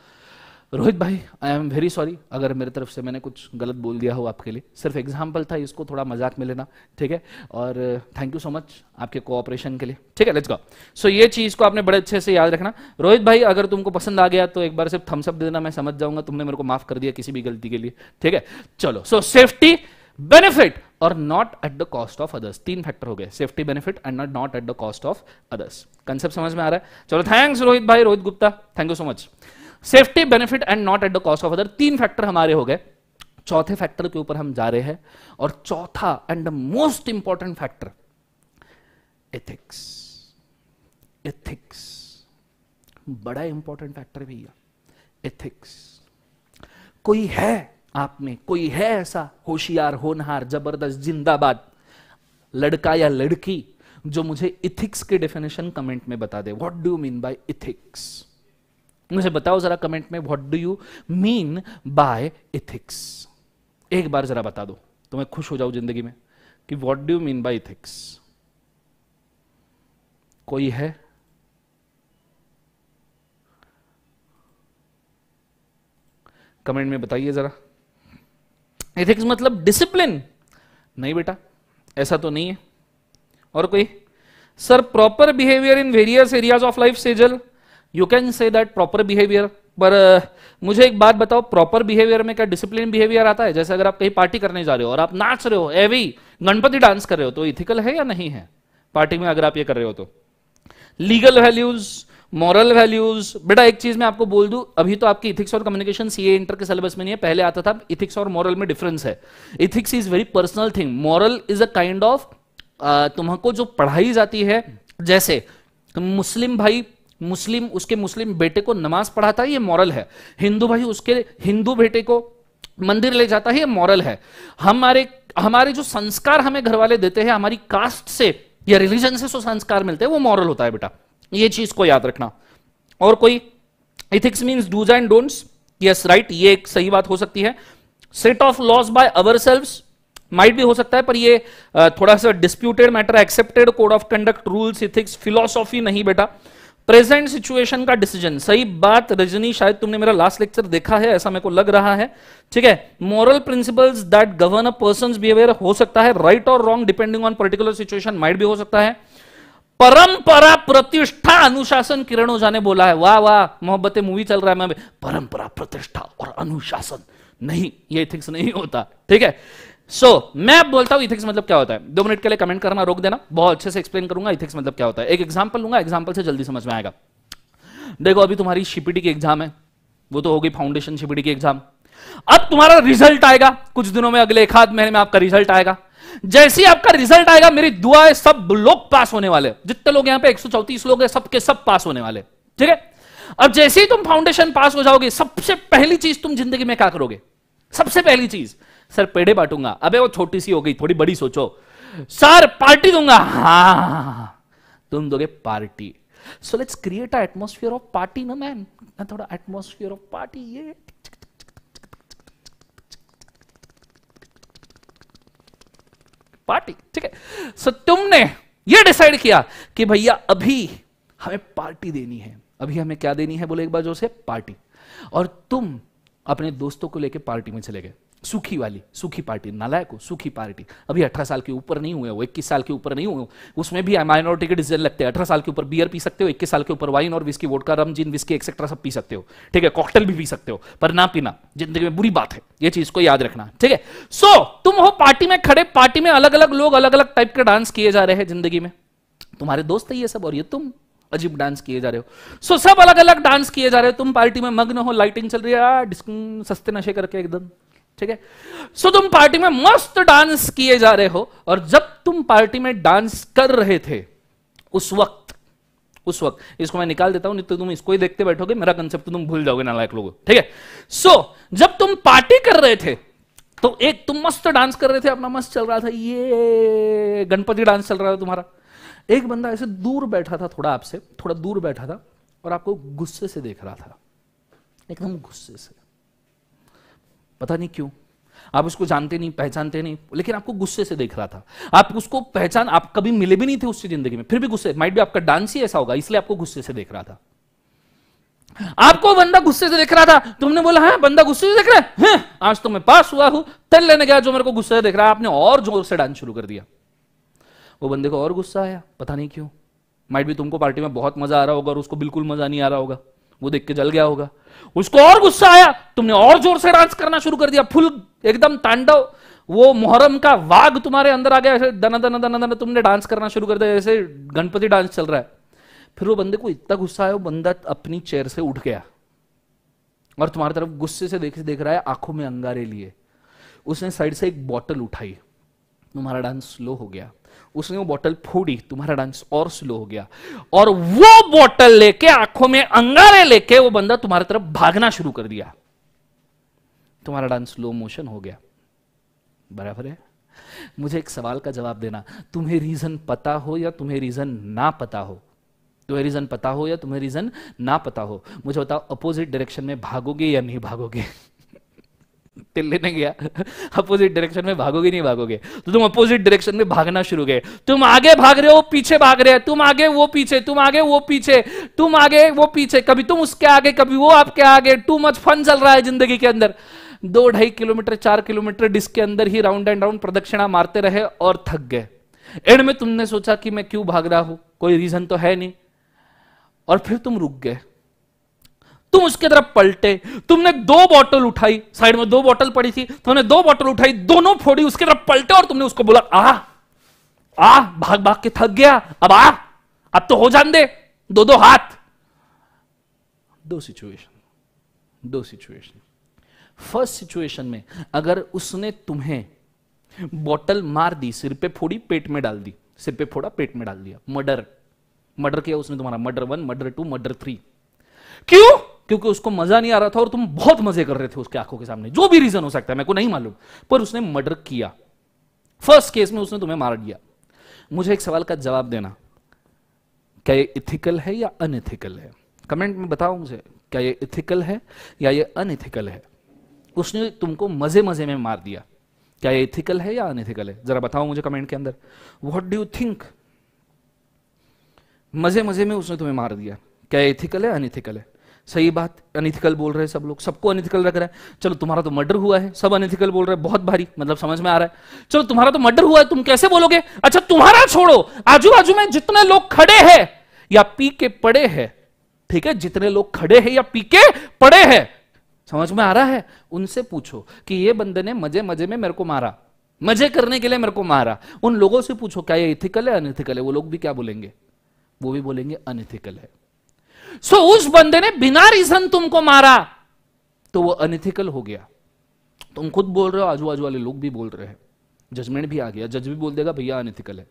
रोहित भाई आई एम वेरी सॉरी अगर मेरे तरफ से मैंने कुछ गलत बोल दिया हो आपके लिए सिर्फ एग्जाम्पल था इसको थोड़ा मजाक में लेना ठीक है और थैंक यू सो मच आपके कोऑपरेशन के लिए ठीक है लेट्स गो सो ये चीज़ को आपने बड़े अच्छे से याद रखना रोहित भाई अगर तुमको पसंद आ गया तो एक बार सिर्फ थम्सअप दे देना मैं समझ जाऊंगा तुमने मेरे को माफ कर दिया किसी भी गलती के लिए ठीक है चलो सो सेफ्टी बेनिफिट और not at the cost of others तीन फैक्टर हो गए safety benefit and not at the cost of others concept समझ में आ रहा है चलो थैंक्स रोहित भाई Rohit Gupta thank you so much safety benefit and not at the cost of other तीन फैक्टर हमारे हो गए चौथे फैक्टर के ऊपर हम जा रहे हैं और चौथा and the most important factor ethics ethics बड़ा इंपॉर्टेंट फैक्टर भैया एथिक्स कोई है आप में कोई है ऐसा होशियार होनहार जबरदस्त जिंदाबाद लड़का या लड़की जो मुझे इथिक्स के डेफिनेशन कमेंट में बता दे what do mean by ethics मुझे बताओ जरा कमेंट में what do you mean by ethics एक बार जरा बता दो तो मैं खुश हो जाऊं जिंदगी में कि what do you mean by ethics कोई है कमेंट में बताइए जरा एथिक्स मतलब डिसिप्लिन नहीं बेटा ऐसा तो नहीं है और कोई sir proper behaviour in various areas of life Sejal you can say that proper behaviour पर मुझे एक बात बताओ प्रॉपर बिहेवियर में क्या डिसिप्लिन बिहेवियर आता है जैसे अगर आप कहीं पार्टी करने जा रहे हो और आप नाच रहे हो एवी गणपति डांस कर रहे हो तो इथिकल है या नहीं है पार्टी में अगर आप ये कर रहे हो तो लीगल वैल्यूज मॉरल वैल्यूज बेटा एक चीज मैं आपको बोल दू अभी तो आपकी इथिक्स और कम्युनिकेशन सीए इंटर के सिलेबस में नहीं है पहले आता था इथिक्स और मॉरल में डिफरेंस है ethics is very personal thing moral is a kind of तुमको जो पढ़ाई जाती है जैसे मुस्लिम भाई मुस्लिम उसके मुस्लिम बेटे को नमाज पढ़ाता है ये मॉरल है हिंदू भाई उसके हिंदू बेटे को मंदिर ले जाता है ये मॉरल है हमारे हमारे जो संस्कार हमें घर वाले देते हैं हमारी कास्ट से या रिलीजन से जो संस्कार मिलते हैं वो मॉरल होता है बेटा ये चीज को याद रखना और कोई ethics means dos and don'ts yes right ये एक सही बात हो सकती है set of laws by ourselves might भी हो सकता है पर ये थोड़ा सा disputed matter accepted code of conduct rules ethics philosophy नहीं बेटा प्रेजेंट सिचुएशन का डिसीजन सही बात रजनी शायद तुमने मेरा लास्ट लेक्चर देखा है ऐसा मेरे को लग रहा है ठीक है moral principles that govern a person behaviour हो सकता है राइट और wrong depending on particular situation might भी हो सकता है परंपरा प्रतिष्ठा अनुशासन किरण ओझा ने बोला है वाह वाह मोहब्बत मूवी चल रहा है मैं परंपरा प्रतिष्ठा और अनुशासन नहीं ये एथिक्स नहीं होता ठीक है सो so, मैं बोलता हूं इथिक्स मतलब क्या होता है दो मिनट के लिए कमेंट करना रोक देना बहुत अच्छे से एक्सप्लेन करूंगा इथिक्स मतलब क्या होता है एक एग्जाम्पल लूंगा एग्जाम्पल से जल्दी समझ में आएगा देखो अभी तुम्हारी शिपीडी की एग्जाम है वो तो होगी फाउंडेशन शिपीडी की एग्जाम अब तुम्हारा रिजल्ट आएगा कुछ दिनों में अगले एक आध महीने में आपका रिजल्ट आएगा जैसे ही आपका रिजल्ट आएगा मेरी दुआ है सब लोग पास होने वाले जितने लोग यहां पे एक लोग हैं सबके सब पास होने वाले ठीक है अब जैसे ही तुम फाउंडेशन पास हो जाओगे सबसे पहली चीज तुम जिंदगी में क्या करोगे सबसे पहली चीज सर पेड़े बांटूंगा अबे वो छोटी सी हो गई थोड़ी बड़ी सोचो सर पार्टी दूंगा हा हाँ, हाँ, हाँ, तुम दोगे party so let's create a atmosphere of party ना ना थोड़ा एटमोस्फियर ऑफ पार्टी ये पार्टी ठीक है सो तुमने ये डिसाइड किया कि भैया अभी हमें पार्टी देनी है अभी हमें क्या देनी है बोले एक बार जो से पार्टी और तुम अपने दोस्तों को लेके पार्टी में चले गए सुखी वाली सुखी पार्टी नालायक हो सुखी पार्टी अभी अठारह साल के ऊपर नहीं हुए हो इक्कीस साल के ऊपर नहीं हुए हो उसमें भी माइनॉरिटी के डिसीजन लगते हैं अठारह साल के ऊपर बियर पी सकते हो इक्कीस साल के ऊपर वाइन और whisky vodka rum gin whisky etcetera सब पी सकते हो ठीक है कॉकटेल भी पी सकते हो पर ना पीना जिंदगी में बुरी बात है ये चीज को याद रखना ठीक है सो तुम हो पार्टी में खड़े पार्टी में अलग अलग लोग अलग अलग टाइप के डांस किए जा रहे हैं जिंदगी में तुम्हारे दोस्त है ये सब और ये तुम अजीब डांस किए जा रहे हो सो so, सब अलग अलग डांस किए जा रहे हो तुम पार्टी में मग्न हो लाइटिंग चल रही है सस्ते नशे करके एकदम ठीक है सो तुम पार्टी में मस्त डांस किए जा रहे हो और जब तुम पार्टी में डांस कर रहे थे उस वक्त उस वक्त इसको मैं निकाल देता हूं नहीं तो तुम इसको ही देखते बैठोगे मेरा कंसेप्ट तो तुम भूल जाओगे नालायक लोगों ठीक है सो जब तुम पार्टी कर रहे थे तो एक तुम मस्त डांस कर रहे थे अपना मस्त चल रहा था ये गणपति डांस चल रहा था तुम्हारा एक बंदा ऐसे दूर बैठा था थोड़ा आपसे थोड़ा दूर बैठा था और आपको गुस्से से देख रहा था एकदम गुस्से से पता नहीं क्यों आप उसको जानते नहीं पहचानते नहीं लेकिन आपको गुस्से से देख रहा था आप उसको पहचान आप कभी मिले भी नहीं थे उससे जिंदगी में फिर भी गुस्से माइट भी आपका डांस ही ऐसा होगा इसलिए आपको गुस्से से देख रहा था आपको बंदा गुस्से से देख रहा था तुमने बोला है हाँ, बंदा गुस्से से देख रहा है हाँ, आज तो मैं पास हुआ हूं तन लेने गया जो मेरे को गुस्से से देख रहा है आपने और जोर से डांस शुरू कर दिया वो बंदे को और गुस्सा आया पता नहीं क्यों माइट भी तुमको पार्टी में बहुत मजा आ रहा होगा और उसको बिल्कुल मजा नहीं आ रहा होगा वो देख के जल गया होगा उसको और गुस्सा आया तुमने और जोर से डांस करना शुरू कर दिया फुल एकदम तांडव वो मोहर्रम का वाघ तुम्हारे अंदर आ गया ऐसे दना दना दना दना तुमने डांस करना शुरू कर दिया जैसे गणपति डांस चल रहा है फिर वो बंदे को इतना गुस्सा आया वो बंदा अपनी चेयर से उठ गया और तुम्हारी तरफ गुस्से से देख देख रहा है आंखों में अंगारे लिए उसने साइड से एक बॉटल उठाई तुम्हारा डांस स्लो हो गया उसने वो बोतल फोड़ी तुम्हारा डांस और स्लो हो गया और वो बोतल लेके आंखों में अंगारे लेके वो बंदा तुम्हारी तरफ भागना शुरू कर दिया तुम्हारा डांस स्लो मोशन हो गया बराबर है मुझे एक सवाल का जवाब देना तुम्हें रीजन पता हो या तुम्हें रीजन ना पता हो तुम्हें रीजन पता हो या तुम्हें रीजन ना पता हो मुझे बताओ अपोजिट डायरेक्शन में भागोगे या नहीं भागोगे तिल्ली ने गया अपोजिट डायरेक्शन में भागोगे नहीं भागोगे तो तुम अपोजिट डायरेक्शन में भागना शुरू गए तुम आगे भाग रहे हो पीछे भाग रहे हो तुम आगे वो पीछे तुम आगे वो पीछे तुम आगे वो पीछे कभी तुम उसके आगे कभी वो आपके आगे टू मच फन चल रहा है जिंदगी के अंदर दो ढाई किलोमीटर चार किलोमीटर डिस्क के अंदर ही राउंड एंड राउंड प्रदक्षिणा मारते रहे और थक गए एंड में तुमने सोचा कि मैं क्यों भाग रहा हूं कोई रीजन तो है नहीं और फिर तुम रुक गए तुम उसके तरफ पलटे तुमने दो बॉटल उठाई साइड में दो बॉटल पड़ी थी तुमने दो बोतल उठाई दोनों फोड़ी उसके तरफ पलटे और तुमने उसको बोला आ आ भाग भाग के थक गया अब आ अब तो हो जान दे दो दो हाथ दो सिचुएशन दो सिचुएशन फर्स्ट सिचुएशन में अगर उसने तुम्हें बोतल मार दी सिर पे फोड़ी पेट में डाल दी सिर पे फोड़ा पेट में डाल दिया मर्डर मर्डर किया उसने तुम्हारा murder one murder two murder three क्यों क्योंकि उसको मजा नहीं आ रहा था और तुम बहुत मजे कर रहे थे उसके आंखों के सामने जो भी रीजन हो सकता है मेरे को नहीं मालूम पर उसने मर्डर किया फर्स्ट केस में उसने तुम्हें मार दिया मुझे एक सवाल का जवाब देना क्या ये इथिकल है या अनइथिकल है कमेंट में बताओ मुझे क्या ये इथिकल है या ये अनइथिकल है उसने तुमको मजे मजे में मार दिया क्या ये इथिकल है या अनइथिकल है जरा बताओ मुझे कमेंट के अंदर व्हाट डू यू थिंक मजे मजे में उसने तुम्हें मार दिया क्या ये इथिकल है अनइथिकल है सही बात अनिथिकल बोल रहे हैं सब लोग सबको अनिथिकल रख रहा है चलो तुम्हारा तो मर्डर हुआ है सब अनिथिकल बोल रहे हैं बहुत भारी मतलब समझ में आ रहा है चलो तुम्हारा तो मर्डर हुआ है तुम कैसे बोलोगे अच्छा तुम्हारा छोड़ो आजू बाजू में जितने लोग खड़े हैं या पी के पड़े हैं ठीक है जितने लोग खड़े हैं या पी के पड़े हैं समझ में आ रहा है उनसे पूछो कि ये बंदे ने मजे मजे में मेरे को मारा मजे करने के लिए मेरे को मारा उन लोगों से पूछो क्या ये इथिकल है अनिथिकल है वो लोग भी क्या बोलेंगे वो भी बोलेंगे अनिथिकल है सो उस बंदे ने बिना रीजन तुमको मारा तो वो अनिथिकल हो गया तुम खुद बोल रहे हो आजू बाजू वाले लोग भी बोल रहे हैं जजमेंट भी आ गया जज भी बोल देगा भैया अनिथिकल है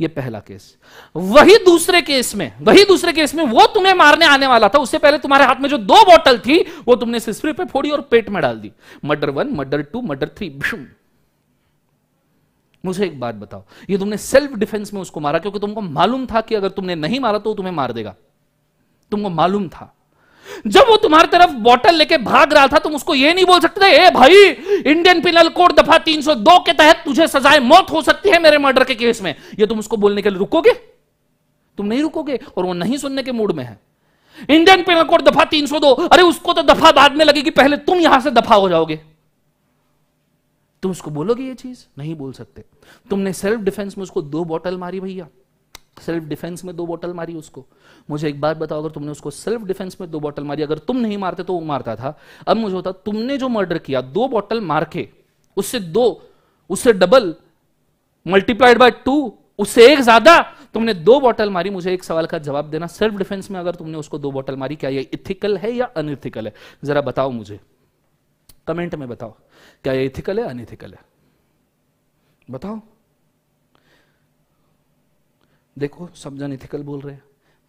ये पहला केस वही दूसरे केस में वही दूसरे केस में वो तुम्हें मारने आने वाला था उससे पहले तुम्हारे हाथ में जो दो बोतल थी वो तुमने सिस्प्रे पे फोड़ी और पेट में डाल दी murder one murder two murder three मुझे एक बात बताओ ये तुमने सेल्फ डिफेंस में उसको मारा क्योंकि तुमको मालूम था कि अगर तुमने नहीं मारा तो तुम्हें मार देगा तुमको मालूम था जब वो तुम्हारी तरफ बोतल लेके भाग रहा था तुम उसको ये नहीं बोल सकते ए भाई इंडियन पिनल कोड दफा 302 के तहत तुझे सजाए मौत हो सकती है मेरे मर्डर के केस में ये तुम उसको बोलने के लिए रुकोगे तुम नहीं रुकोगे और वो नहीं सुनने के मूड में है इंडियन पिनल कोड दफा 302 अरे उसको तो दफा बाद में लगेगी पहले तुम यहां से दफा हो जाओगे तुम उसको बोलोगे ये चीज नहीं बोल सकते तुमने सेल्फ डिफेंस में उसको दो बॉटल मारी भैया सेल्फ डिफेंस में दो बोतल मारी उसको मुझे एक बात बताओ अगर तुमने उसको सेल्फ डिफेंस में दो बोतल मारी अगर तुम नहीं मारते तो वो मारता था अब मुझे होता तुमने जो मर्डर किया दो बोतल मार के उससे दो उससे डबल मल्टीप्लाइड बाय टू उससे एक ज्यादा तुमने दो बोतल मारी मुझे एक सवाल का जवाब देना सेल्फ डिफेंस में अगर तुमने उसको दो बोतल मारी क्या ये इथिकल है या अनइथिकल है जरा बताओ मुझे कमेंट में बताओ क्या ये इथिकल है अनइथिकल है बताओ देखो सब जन इथिकल बोल रहे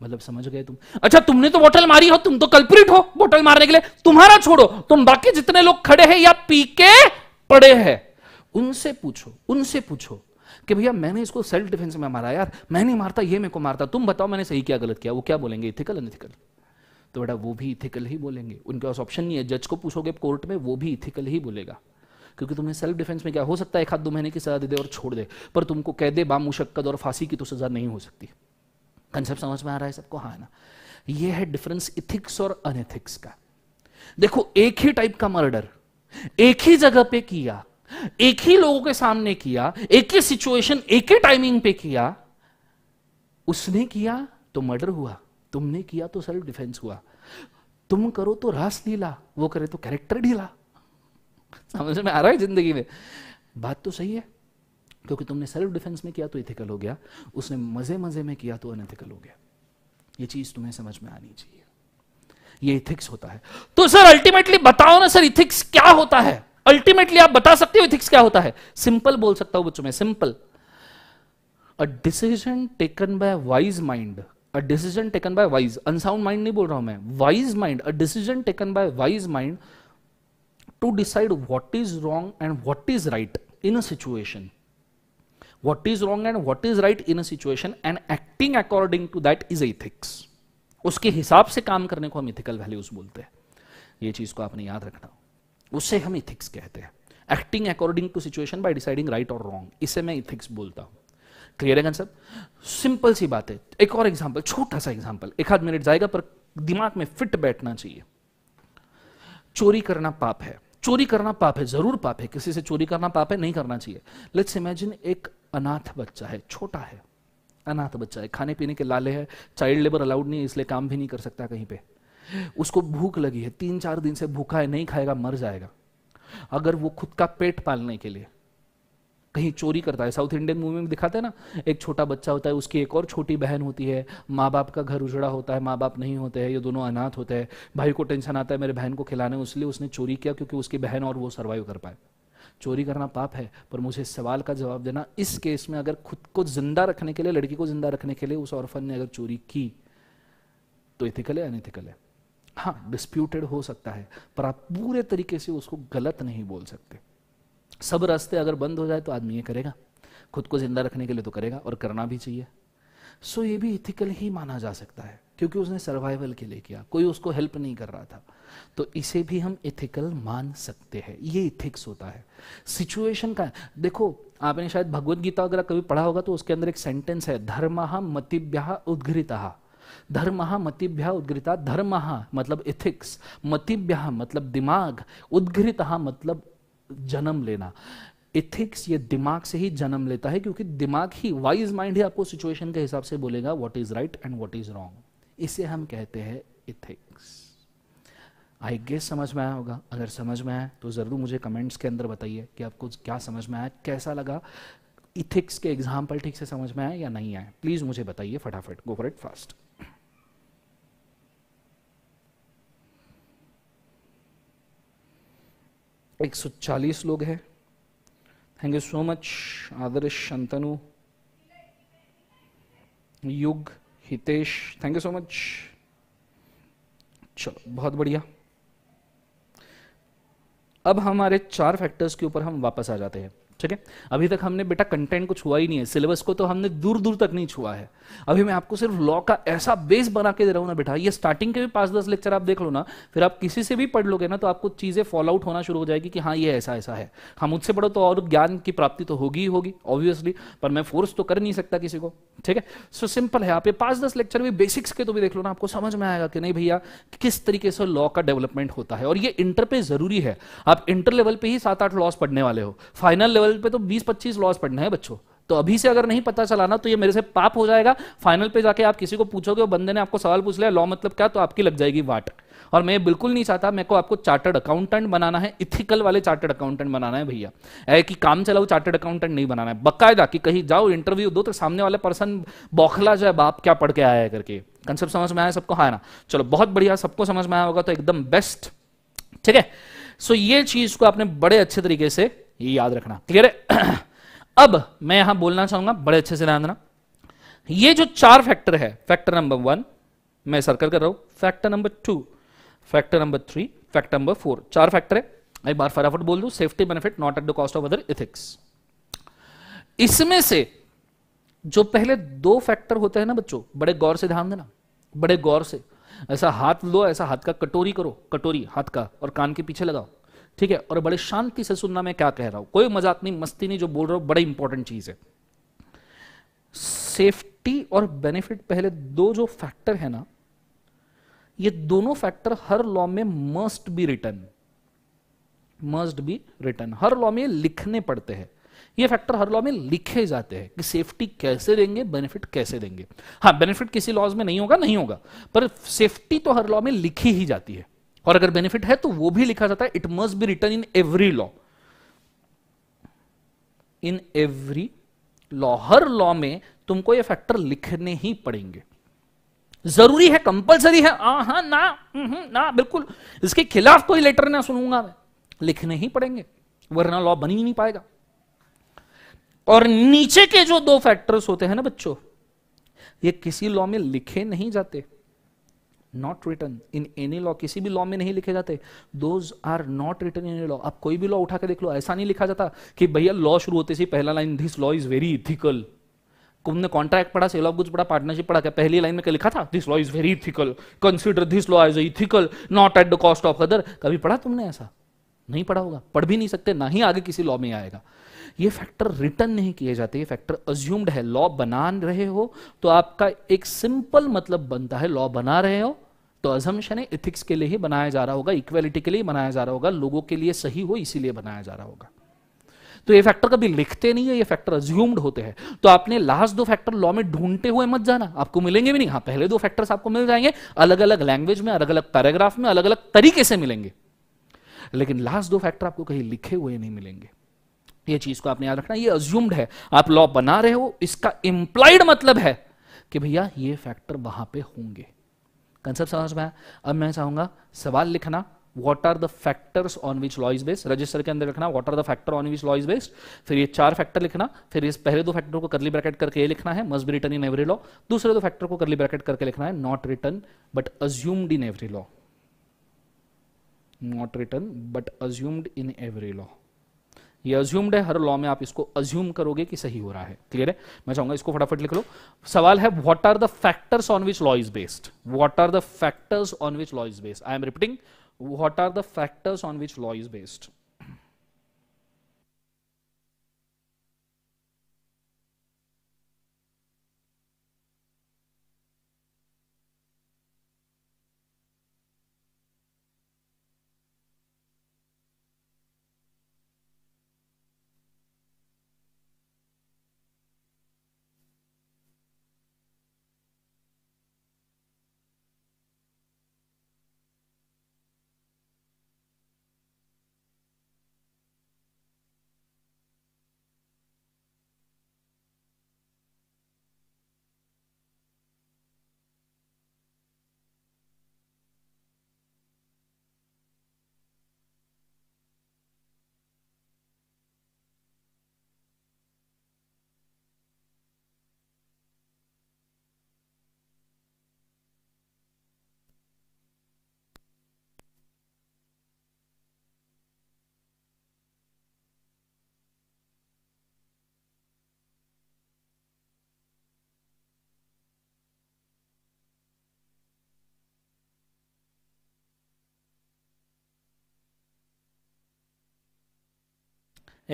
मतलब समझ गए तुम अच्छा तुमने तो बोतल मारी हो तुम तो कल्प्रिट हो बोतल मारने के लिए तुम्हारा छोड़ो तुम बाकी जितने लोग खड़े हैं या पी के पड़े हैं उनसे पूछो उनसे पूछो कि भैया मैंने इसको सेल्फ डिफेंस में मारा यार मैं नहीं मारता ये मेरे को मारता तुम बताओ मैंने सही क्या गलत किया वो क्या बोलेंगे इथिकल अनथिकल तो बेटा वो भी इथिकल ही बोलेंगे उनके पास ऑप्शन नहीं है जज को पूछोगे कोर्ट में वो भी इथिकल ही बोलेगा क्योंकि तुम्हें सेल्फ डिफेंस में क्या हो सकता है एक हाथ दो महीने की सजा दे दे और छोड़ दे पर तुमको दे बाम मुशक्कत और फांसी की तो सजा नहीं हो सकती कंसेप्ट समझ में आ रहा है सबको हाँ ना ये है डिफरेंस इथिक्स और अनएथिक्स का देखो एक ही टाइप का मर्डर एक ही जगह पे किया एक ही लोगों के सामने किया एक ही सिचुएशन एक ही टाइमिंग पे किया उसने किया तो मर्डर हुआ तुमने किया तो सेल्फ डिफेंस हुआ तुम करो तो रास लीला वो करे तो कैरेक्टर ढीला समझ में आ रहा है जिंदगी में बात तो सही है क्योंकि तुमने सेल्फ डिफेंस में किया तो इथिकल हो गया उसने मज़े मज़े में किया तो अनथिकल हो गया ये चीज़ तुम्हें समझ में आनी चाहिए ये इथिक्स होता है तो सर अल्टीमेटली बताओ ना सर इथिक्स क्या होता है अल्टीमेटली आप बता सकते हो इथिक्स क्या होता है सिंपल बोल सकता हूं बच्चों में simple a decision taken by wise mind a decision taken by wise unsound mind नहीं बोल रहा हूं मैं wise mind a decision taken by wise mind to decide what is wrong and what is right in a situation what is wrong and what is right in a situation and acting according to that is ethics उसके हिसाब से काम करने को हम ethical values बोलते हैं ये चीज को आपने याद रखना उससे हम इथिक्स कहते हैं acting according to situation by deciding right और रॉन्ग इसे मैं इथिक्स बोलता हूं क्लियर है कंसेप्ट सिंपल सी बात है एक और एग्जाम्पल छोटा सा एग्जाम्पल एक आध मिनट जाएगा पर दिमाग में फिट बैठना चाहिए चोरी करना पाप है चोरी करना पाप है जरूर पाप है किसी से चोरी करना पाप है नहीं करना चाहिए लेट्स इमेजिन एक अनाथ बच्चा है छोटा है अनाथ बच्चा है खाने पीने के लाले है चाइल्ड लेबर अलाउड नहीं है इसलिए काम भी नहीं कर सकता कहीं पे उसको भूख लगी है तीन चार दिन से भूखा है नहीं खाएगा मर जाएगा अगर वो खुद का पेट पालने के लिए कहीं चोरी करता है साउथ इंडियन मूवी में दिखाते हैं ना एक छोटा बच्चा होता है उसकी एक और छोटी बहन होती है माँ बाप का घर उजड़ा होता है माँ बाप नहीं होते हैं ये दोनों अनाथ होते हैं भाई को टेंशन आता है मेरे बहन को खिलाने इसलिए उसने चोरी किया क्योंकि उसकी बहन और वो सर्वाइव कर पाए चोरी करना पाप है पर मुझे सवाल का जवाब देना इस केस में अगर खुद को जिंदा रखने के लिए लड़की को जिंदा रखने के लिए उस ऑर्फन ने अगर चोरी की तो इथिकल है अनिथिकल है हाँ डिस्प्यूटेड हो सकता है पर आप पूरे तरीके से उसको गलत नहीं बोल सकते सब रास्ते अगर बंद हो जाए तो आदमी ये करेगा खुद को जिंदा रखने के लिए तो करेगा और करना भी चाहिए सो ये भी इथिकल ही माना जा सकता है क्योंकि उसने सर्वाइवल के लिए किया कोई उसको हेल्प नहीं कर रहा था तो इसे भी हम इथिकल मान सकते हैं ये इथिक्स होता है सिचुएशन का देखो आपने शायद भगवत गीता अगर कभी पढ़ा होगा तो उसके अंदर एक सेंटेंस है धर्म मतिभ्या उद्घृता धर्म मतिभ्या उद्घृता धर्म मतलब इथिक्स मतिभ्या मतलब दिमाग उद्घृता मतलब जन्म लेना इथिक्स ये दिमाग से ही जन्म लेता है क्योंकि दिमाग ही वाइज माइंड ही आपको सिचुएशन के हिसाब से बोलेगा what is right and what is wrong इसे हम कहते हैं इथिक्स आई गेस समझ में आया होगा अगर समझ में आया तो ज़रूर मुझे कमेंट्स के अंदर बताइए कि आपको क्या समझ में आया कैसा लगा इथिक्स के एग्जाम्पल ठीक से समझ में आए या नहीं आए प्लीज़ मुझे बताइए फटाफट गो फॉर इट फास्ट 140 लोग हैं thank you so much Adarsh Shantanu Yug Hitesh thank you so much चलो बहुत बढ़िया अब हमारे चार फैक्टर्स के ऊपर हम वापस आ जाते हैं ठीक है अभी तक हमने बेटा कंटेंट को छुआ ही नहीं है सिलेबस को तो हमने दूर दूर तक नहीं छुआ है अभी मैं आपको सिर्फ लॉ का ऐसा बेस बना के दे रहा हूँ ना बेटा ये स्टार्टिंग के भी पांच दस लेक्चर आप देख लो ना फिर आप किसी से भी पढ़ लोगे ना तो आपको चीज़ें फॉलो आउट होना शुरू हो जाएगी कि हाँ ये ऐसा ऐसा है हम हाँ, मुझसे पढ़ो तो और ज्ञान की प्राप्ति तो होगी ही होगी ऑब्वियसली पर मैं फोर्स तो कर नहीं सकता किसी को ठीक है सो सिंपल है आप ये पांच दस लेक्चर भी बेसिक्स के तो भी देख लो ना आपको समझ में आएगा कि नहीं भैया किस तरीके से लॉ का डेवलपमेंट होता है और ये इंटर पे जरूरी है आप इंटर लेवल पे ही सात आठ लॉस पढ़ने वाले हो फाइनल लेवल फाइनल पे तो 20-25 लॉस पड़ना है बच्चों तो अभी से अगर नहीं पता चलाना तो ये मेरे से पाप हो जाएगा फाइनल पे जाके आप किसी को पूछोगे बंदे ने आपको सवाल पूछ लिया लॉ मतलब क्या तो आपकी लग जाएगी वाट और मैं बिल्कुल नहीं चाहता मेरे को आपको चार्टर्ड अकाउंटेंट बनाना है इथिकल वाले चार्टर्ड अकाउंटेंट बनाना है भैया ऐ कि काम चलाओ चार्टर्ड अकाउंटेंट नहीं बनाना है बकायदा कि कहीं जाओ इंटरव्यू दो तो सामने वाले पर्सन बौखला जो है बाप क्या पढ़ के आया है करके कंसेप्ट समझ में आया सबको हाँ ना चलो बहुत बढ़िया सबको समझ में आया होगा तो एकदम बेस्ट ठीक है सो ये चीज को आपने बड़े अच्छे तरीके से ये याद रखना क्लियर है अब मैं यहां बोलना चाहूंगा बड़े अच्छे से ध्यान देना ये जो चार फैक्टर है फैक्टर नंबर वन मैं सर्कल कर रहा हूं factor number two factor number three factor number four चार फैक्टर है एक बार फटाफट बोल दू safety benefit not at the cost of other ethics इसमें से जो पहले दो फैक्टर होते हैं ना बच्चों बड़े गौर से ध्यान देना बड़े गौर से ऐसा हाथ लो ऐसा हाथ का कटोरी करो कटोरी हाथ का और कान के पीछे लगाओ ठीक है और बड़े शांति से सुनना मैं क्या कह रहा हूं कोई मजाक नहीं मस्ती नहीं जो बोल रहा हूं बड़ी इंपॉर्टेंट चीज है सेफ्टी और बेनिफिट पहले दो जो फैक्टर है ना ये दोनों फैक्टर हर लॉ में must be written must be written हर लॉ में लिखने पड़ते हैं ये फैक्टर हर लॉ में लिखे जाते हैं कि सेफ्टी कैसे देंगे बेनिफिट कैसे देंगे हाँ बेनिफिट किसी लॉज में नहीं होगा नहीं होगा पर सेफ्टी तो हर लॉ में लिखी ही जाती है और अगर बेनिफिट है तो वो भी लिखा जाता है it must be written in every law in every law हर लॉ में तुमको ये फैक्टर लिखने ही पड़ेंगे जरूरी है कंपलसरी है आ, हा ना हम्म, ना बिल्कुल इसके खिलाफ कोई लेटर ना सुनूंगा मैं लिखने ही पड़ेंगे वरना लॉ बन ही नहीं पाएगा और नीचे के जो दो फैक्टर्स होते हैं ना बच्चों ये किसी लॉ में लिखे नहीं जाते not written in any law किसी भी लॉ में नहीं लिखे जाते those are not written in law आप कोई भी लॉ उठा के देख लो ऐसा नहीं लिखा जाता कि भैया लॉ शुरू होते से पहला line this law is very ethical तुमने कॉन्ट्रैक्ट पढ़ा सेल ऑफ गुड्स पढ़ा पार्टनरशिप पढ़ा क्या पहली लाइन में क्या लिखा था this law is very ethical consider this law is ethical not at the cost of other कभी पढ़ा तुमने ऐसा नहीं पढ़ा होगा पढ़ भी नहीं सकते ना ही आगे किसी लॉ में आएगा ये फैक्टर रिटर्न नहीं किए जाते ये फैक्टर अज्यूम्ड है लॉ बना रहे हो तो आपका एक सिंपल मतलब बनता है लॉ बना रहे हो तो अजम्पन है इथिक्स के लिए ही बनाया जा रहा होगा इक्वेलिटी के लिए बनाया जा रहा होगा लोगों के लिए सही हो इसीलिए बनाया जा रहा होगा तो ये फैक्टर कभी लिखते नहीं है ये फैक्टर अज्यूम्ड होते हैं तो आपने लास्ट दो फैक्टर लॉ में ढूंढते हुए मत जाना आपको मिलेंगे भी नहीं हाँ पहले दो फैक्टर्स आपको मिल जाएंगे अलग अलग लैंग्वेज में अलग अलग पैराग्राफ में अलग अलग तरीके से मिलेंगे लेकिन लास्ट दो फैक्टर आपको कहीं लिखे हुए नहीं मिलेंगे ये चीज को आपने याद रखना ये अज्यूम्ड है आप लॉ बना रहे हो इसका इंप्लाइड मतलब है कि भैया ये फैक्टर वहां पे होंगे कंसेप्ट समझ में आया अब मैं चाहूंगा सवाल लिखना what are the factors on which law is based register के अंदर लिखना what are the factor on which law is based फिर ये चार फैक्टर लिखना फिर इस पहले दो फैक्टर को करली ब्रैकेट करके ये लिखना है must be written in every law दूसरे दो फैक्टर को करली ब्रैकेट करके लिखना है not written but assumed in every law not written but assumed in every law ये अज्यूम्ड है हर लॉ में आप इसको अज्यूम करोगे कि सही हो रहा है क्लियर है मैं चाहूंगा इसको फटाफट लिख लो सवाल है what are the factors on which law is based what are the factors on which law is based I am repeating what are the factors on which law is based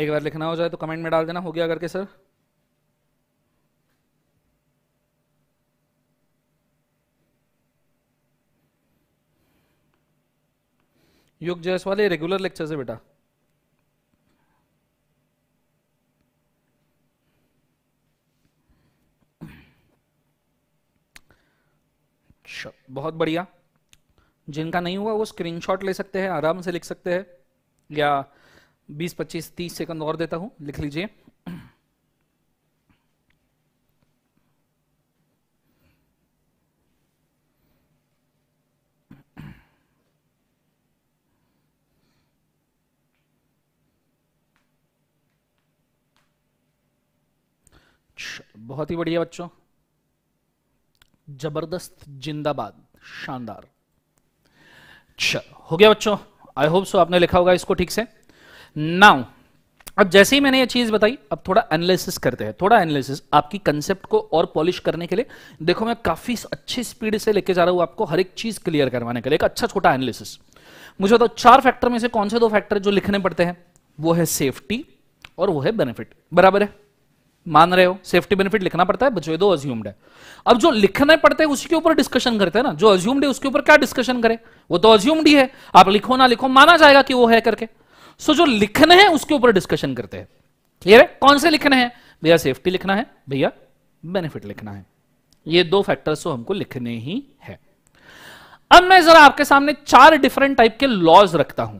एक बार लिखना हो जाए तो कमेंट में डाल देना हो गया करके सर योग जैस वाले रेगुलर लेक्चर से बेटा अच्छा, बहुत बढ़िया जिनका नहीं हुआ वो स्क्रीनशॉट ले सकते हैं आराम से लिख सकते हैं या बीस पच्चीस तीस सेकंड और देता हूं लिख लीजिए बहुत ही बढ़िया बच्चों जबरदस्त जिंदाबाद शानदार हो गया बच्चों आई होप सो आपने लिखा होगा इसको ठीक से नाउ अब जैसे ही मैंने ये चीज बताई अब थोड़ा एनालिसिस करते हैं थोड़ा एनालिसिस आपकी कंसेप्ट को और पॉलिश करने के लिए देखो मैं काफी अच्छी स्पीड से लेके जा रहा हूं आपको हर एक चीज क्लियर करवाने के लिए एक अच्छा छोटा एनालिसिस मुझे तो चार फैक्टर में से कौन से दो फैक्टर जो लिखने पड़ते हैं वो है सेफ्टी और वो है बेनिफिट बराबर है मान रहे हो सेफ्टी बेनिफिट लिखना पड़ता है बच्चों दो अज्यूम्ड है अब जो लिखना पड़ते हैं उसके ऊपर डिस्कशन करते हैं ना जो अज्यूम्ड है उसके ऊपर क्या डिस्कशन करें वो तो अज्यूम्ड ही है आप लिखो ना लिखो माना जाएगा कि वो है करके सो जो लिखने हैं उसके ऊपर डिस्कशन करते हैं क्लियर है कौन से लिखने हैं भैया सेफ्टी लिखना है भैया बेनिफिट लिखना है ये दो फैक्टर्स तो हमको लिखने ही है अब मैं जरा आपके सामने चार डिफरेंट टाइप के लॉज रखता हूं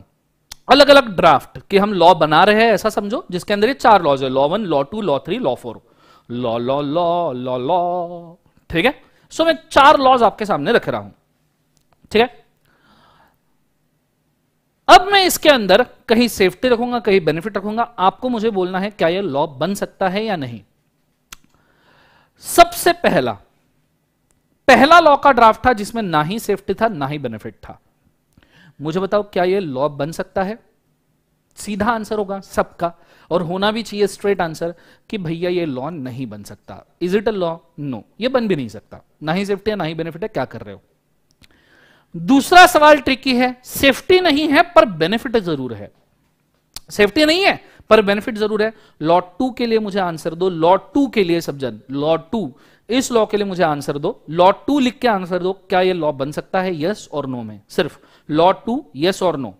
अलग अलग ड्राफ्ट कि हम लॉ बना रहे हैं ऐसा समझो जिसके अंदर ये चार लॉज है law one law two law three law four law law law law law ठीक है सो मैं चार लॉज आपके सामने रख रहा हूं ठीक है अब मैं इसके अंदर कहीं सेफ्टी रखूंगा कहीं बेनिफिट रखूंगा आपको मुझे बोलना है क्या यह लॉ बन सकता है या नहीं सबसे पहला पहला लॉ का ड्राफ्ट था जिसमें ना ही सेफ्टी था ना ही बेनिफिट था मुझे बताओ क्या यह लॉ बन सकता है सीधा आंसर होगा सबका और होना भी चाहिए स्ट्रेट आंसर कि भैया ये लॉ नहीं बन सकता is it a law no ये बन भी नहीं सकता ना ही सेफ्टी है ना ही बेनिफिट है क्या कर रहे हो दूसरा सवाल ट्रिकी है सेफ्टी नहीं है पर बेनिफिट जरूर है सेफ्टी नहीं है पर बेनिफिट जरूर है लॉट टू के लिए मुझे आंसर दो लॉट टू के लिए सब्जन लॉट टू इस लॉ के लिए मुझे आंसर दो लॉट टू लिख के आंसर दो क्या यह लॉ बन सकता है यस और नो में सिर्फ लॉट टू यस और नो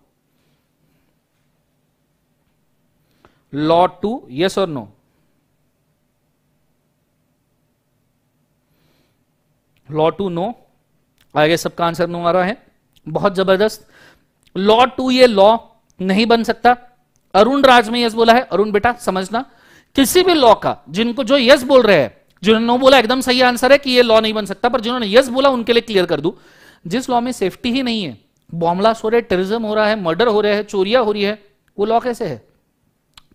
लॉट टू यस और नो लॉ टू नो आगे सबका आंसर हमारा है बहुत जबरदस्त लॉ टू ये लॉ नहीं बन सकता अरुण राज में यस बोला है अरुण बेटा समझना किसी भी लॉ का जिनको जो यस बोल रहे हैं जिन्होंने बोला एकदम सही आंसर है कि ये लॉ नहीं बन सकता पर जिन्होंने यस बोला उनके लिए क्लियर कर दू जिस लॉ में सेफ्टी ही नहीं है बॉमला सो रहे टेरिज्म हो रहा है मर्डर हो रहा है चोरिया हो रही है वो लॉ कैसे है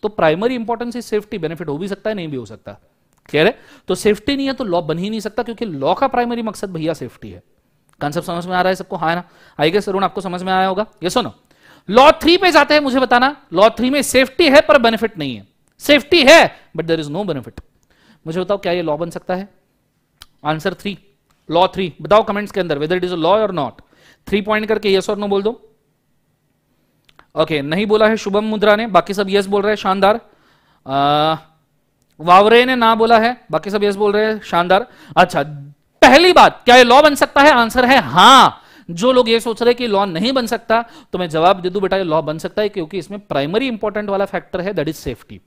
तो primary importance is safety benefit हो भी सकता है नहीं भी हो सकता क्लियर है तो सेफ्टी नहीं है तो लॉ बन ही नहीं सकता क्योंकि लॉ का प्राइमरी मकसद भैया सेफ्टी है कॉन्सेप्ट समझ में आ रहा है सबको हाँ ना आई गेस अरुण आपको समझ में आया होगा ये सुनो लॉ थ्री पे जाते हैं मुझे बताना लॉ थ्री में सेफ्टी है पर बेनिफिट नहीं है सेफ्टी है but there is no benefit मुझे बताओ क्या ये लॉ बन सकता है आंसर थ्री लॉ थ्री बताओ कमेंट्स के अंदर वेदर इट इज लॉ और नॉट थ्री पॉइंट करके यस और नो बोल दो ओके okay, नहीं बोला है शुभम मुद्रा ने बाकी सब यस बोल रहे हैं शानदार वावरे ने ना बोला है बाकी सब यस बोल रहे हैं शानदार अच्छा पहली बात क्या ये लॉ बन सकता है आंसर है हां जो लोग ये सोच रहे कि लॉ नहीं बन सकता तो मैं जवाब दे दू बेटा ये लॉ बन सकता है क्योंकि इसमें प्राइमरी इंपॉर्टेंट वाला फैक्टर है दैट इज सेफ्टी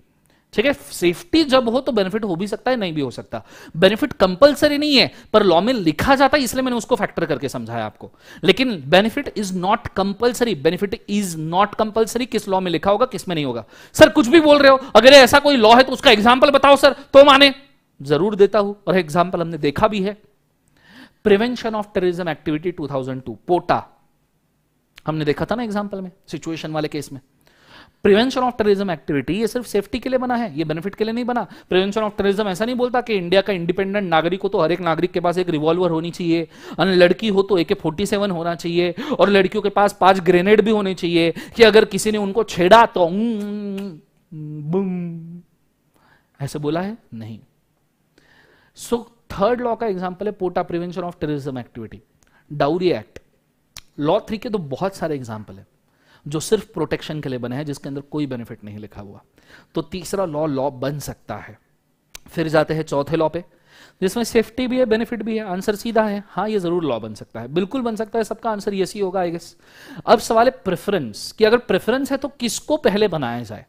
ठीक है सेफ्टी जब हो तो बेनिफिट हो भी सकता है नहीं भी हो सकता बेनिफिट कंपलसरी नहीं है पर लॉ में लिखा जाता है इसलिए मैंने उसको फैक्टर करके समझाया आपको लेकिन benefit is not compulsory benefit is not compulsory किस लॉ में लिखा होगा किस में नहीं होगा सर कुछ भी बोल रहे हो अगर ऐसा कोई लॉ है तो उसका एग्जाम्पल बताओ सर तो माने जरूर देता हूं और एग्जाम्पल हमने देखा भी है prevention of terrorism activity 2002 POTA हमने देखा था ना एग्जांपल में सिचुएशन वाले केस में प्रिवेंशन ऑफ टेररिज्म एक्टिविटी ये सिर्फ सेफ्टी के लिए बना है ये बेनिफिट के लिए नहीं बना प्रिवेंशन ऑफ टेररिज्म ऐसा नहीं बोलता कि इंडिया का इंडिपेंडेंट नागरिक हो तो हर एक नागरिक के पास एक रिवॉल्वर होनी चाहिए और लड़की हो तो ए के फोर्टी सेवन होना चाहिए और लड़कियों के पास पांच ग्रेनेड भी होने चाहिए कि अगर किसी ने उनको छेड़ा तो ऐसे बोला है नहीं सो so, थर्ड लॉ का एग्जाम्पल है POTA prevention of terrorism activity dowry act law three के तो बहुत सारे एग्जाम्पल है जो सिर्फ प्रोटेक्शन के लिए बने हैं जिसके अंदर कोई बेनिफिट नहीं लिखा हुआ तो तीसरा लॉ लॉ बन सकता है फिर जाते हैं चौथे लॉ पे जिसमें सेफ्टी भी है बेनिफिट भी है आंसर सीधा है हाँ ये जरूर लॉ बन सकता है बिल्कुल बन सकता है सबका आंसर यस ही होगा आई गेस अब सवाल है प्रेफरेंस कि अगर प्रेफरेंस है तो किसको पहले बनाया जाए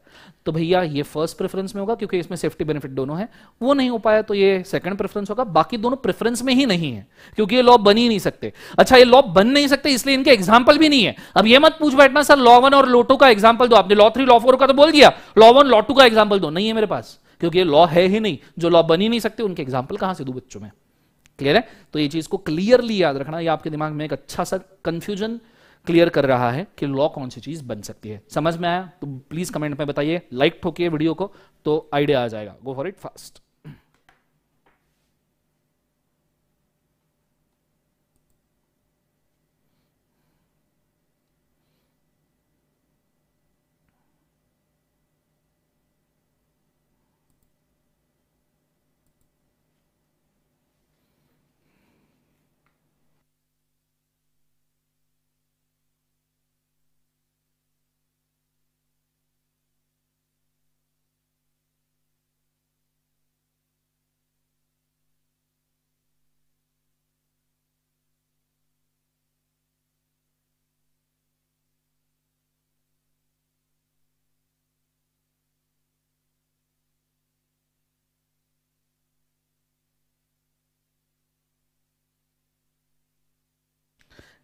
तो भैया ये फर्स्ट प्रेफरेंस में होगा क्योंकि इसमें सेफ्टी बेनिफिट दोनों है वो नहीं हो पाया तो ये सेकंड प्रेफरेंस होगा बाकी दोनों प्रेफरेंस में ही नहीं है क्योंकि ये लॉ बन ही नहीं सकते अच्छा ये लॉ बन नहीं सकते इसलिए इनके एग्जाम्पल भी नहीं है अब ये मत पूछ बैठना सर लॉ वन और लॉ टू का एग्जाम्पल दो आपने लॉ थ्री लॉ फोर का तो बोल दिया लॉ वन लॉ टू का एग्जाम्पल दो नहीं है मेरे पास क्योंकि लॉ है ही नहीं जो लॉ बन ही नहीं सकते उनके एग्जाम्पल कहां से दू बच्चों में क्लियर है तो ये चीज को क्लियरली याद रखना ये आपके दिमाग में एक अच्छा सा कंफ्यूजन क्लियर कर रहा है कि लॉ कौन सी चीज बन सकती है समझ में आया तो प्लीज कमेंट में बताइए लाइक ठोकिए वीडियो को तो आइडिया आ जाएगा गो फॉर इट फास्ट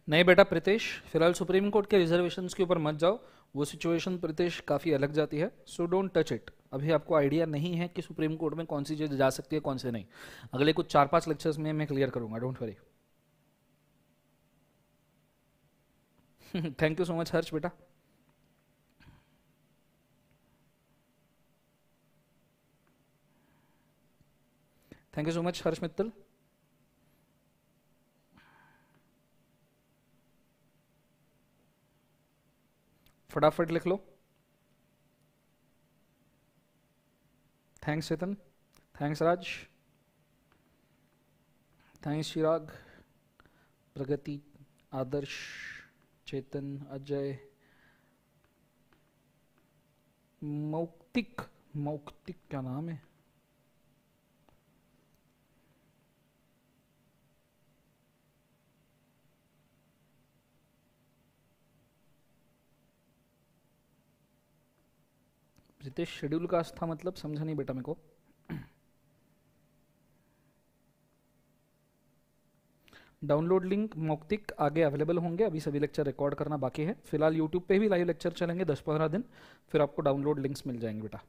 नहीं बेटा प्रीतेश फिलहाल सुप्रीम कोर्ट के रिजर्वेशन के ऊपर मत जाओ वो सिचुएशन प्रीतेश काफ़ी अलग जाती है सो डोंट टच इट अभी आपको आइडिया नहीं है कि सुप्रीम कोर्ट में कौन सी चीज़ जा सकती है कौन सी नहीं अगले कुछ चार पांच लेक्चर्स में मैं क्लियर करूंगा don't worry thank you so much Harsh बेटा thank you so much Harsh Mittal फटाफट लिख लो thanks Chetan thanks Raj thanks Chirag Pragati Adarsh Chetan Ajay Mauktik Mauktik क्या नाम है रितेश शेड्यूल कास्ट था मतलब समझा नहीं बेटा मेरे को डाउनलोड लिंक मौक्तिक आगे अवेलेबल होंगे अभी सभी लेक्चर रिकॉर्ड करना बाकी है फिलहाल यूट्यूब पे भी लाइव लेक्चर चलेंगे दस पंद्रह दिन फिर आपको डाउनलोड लिंक्स मिल जाएंगे बेटा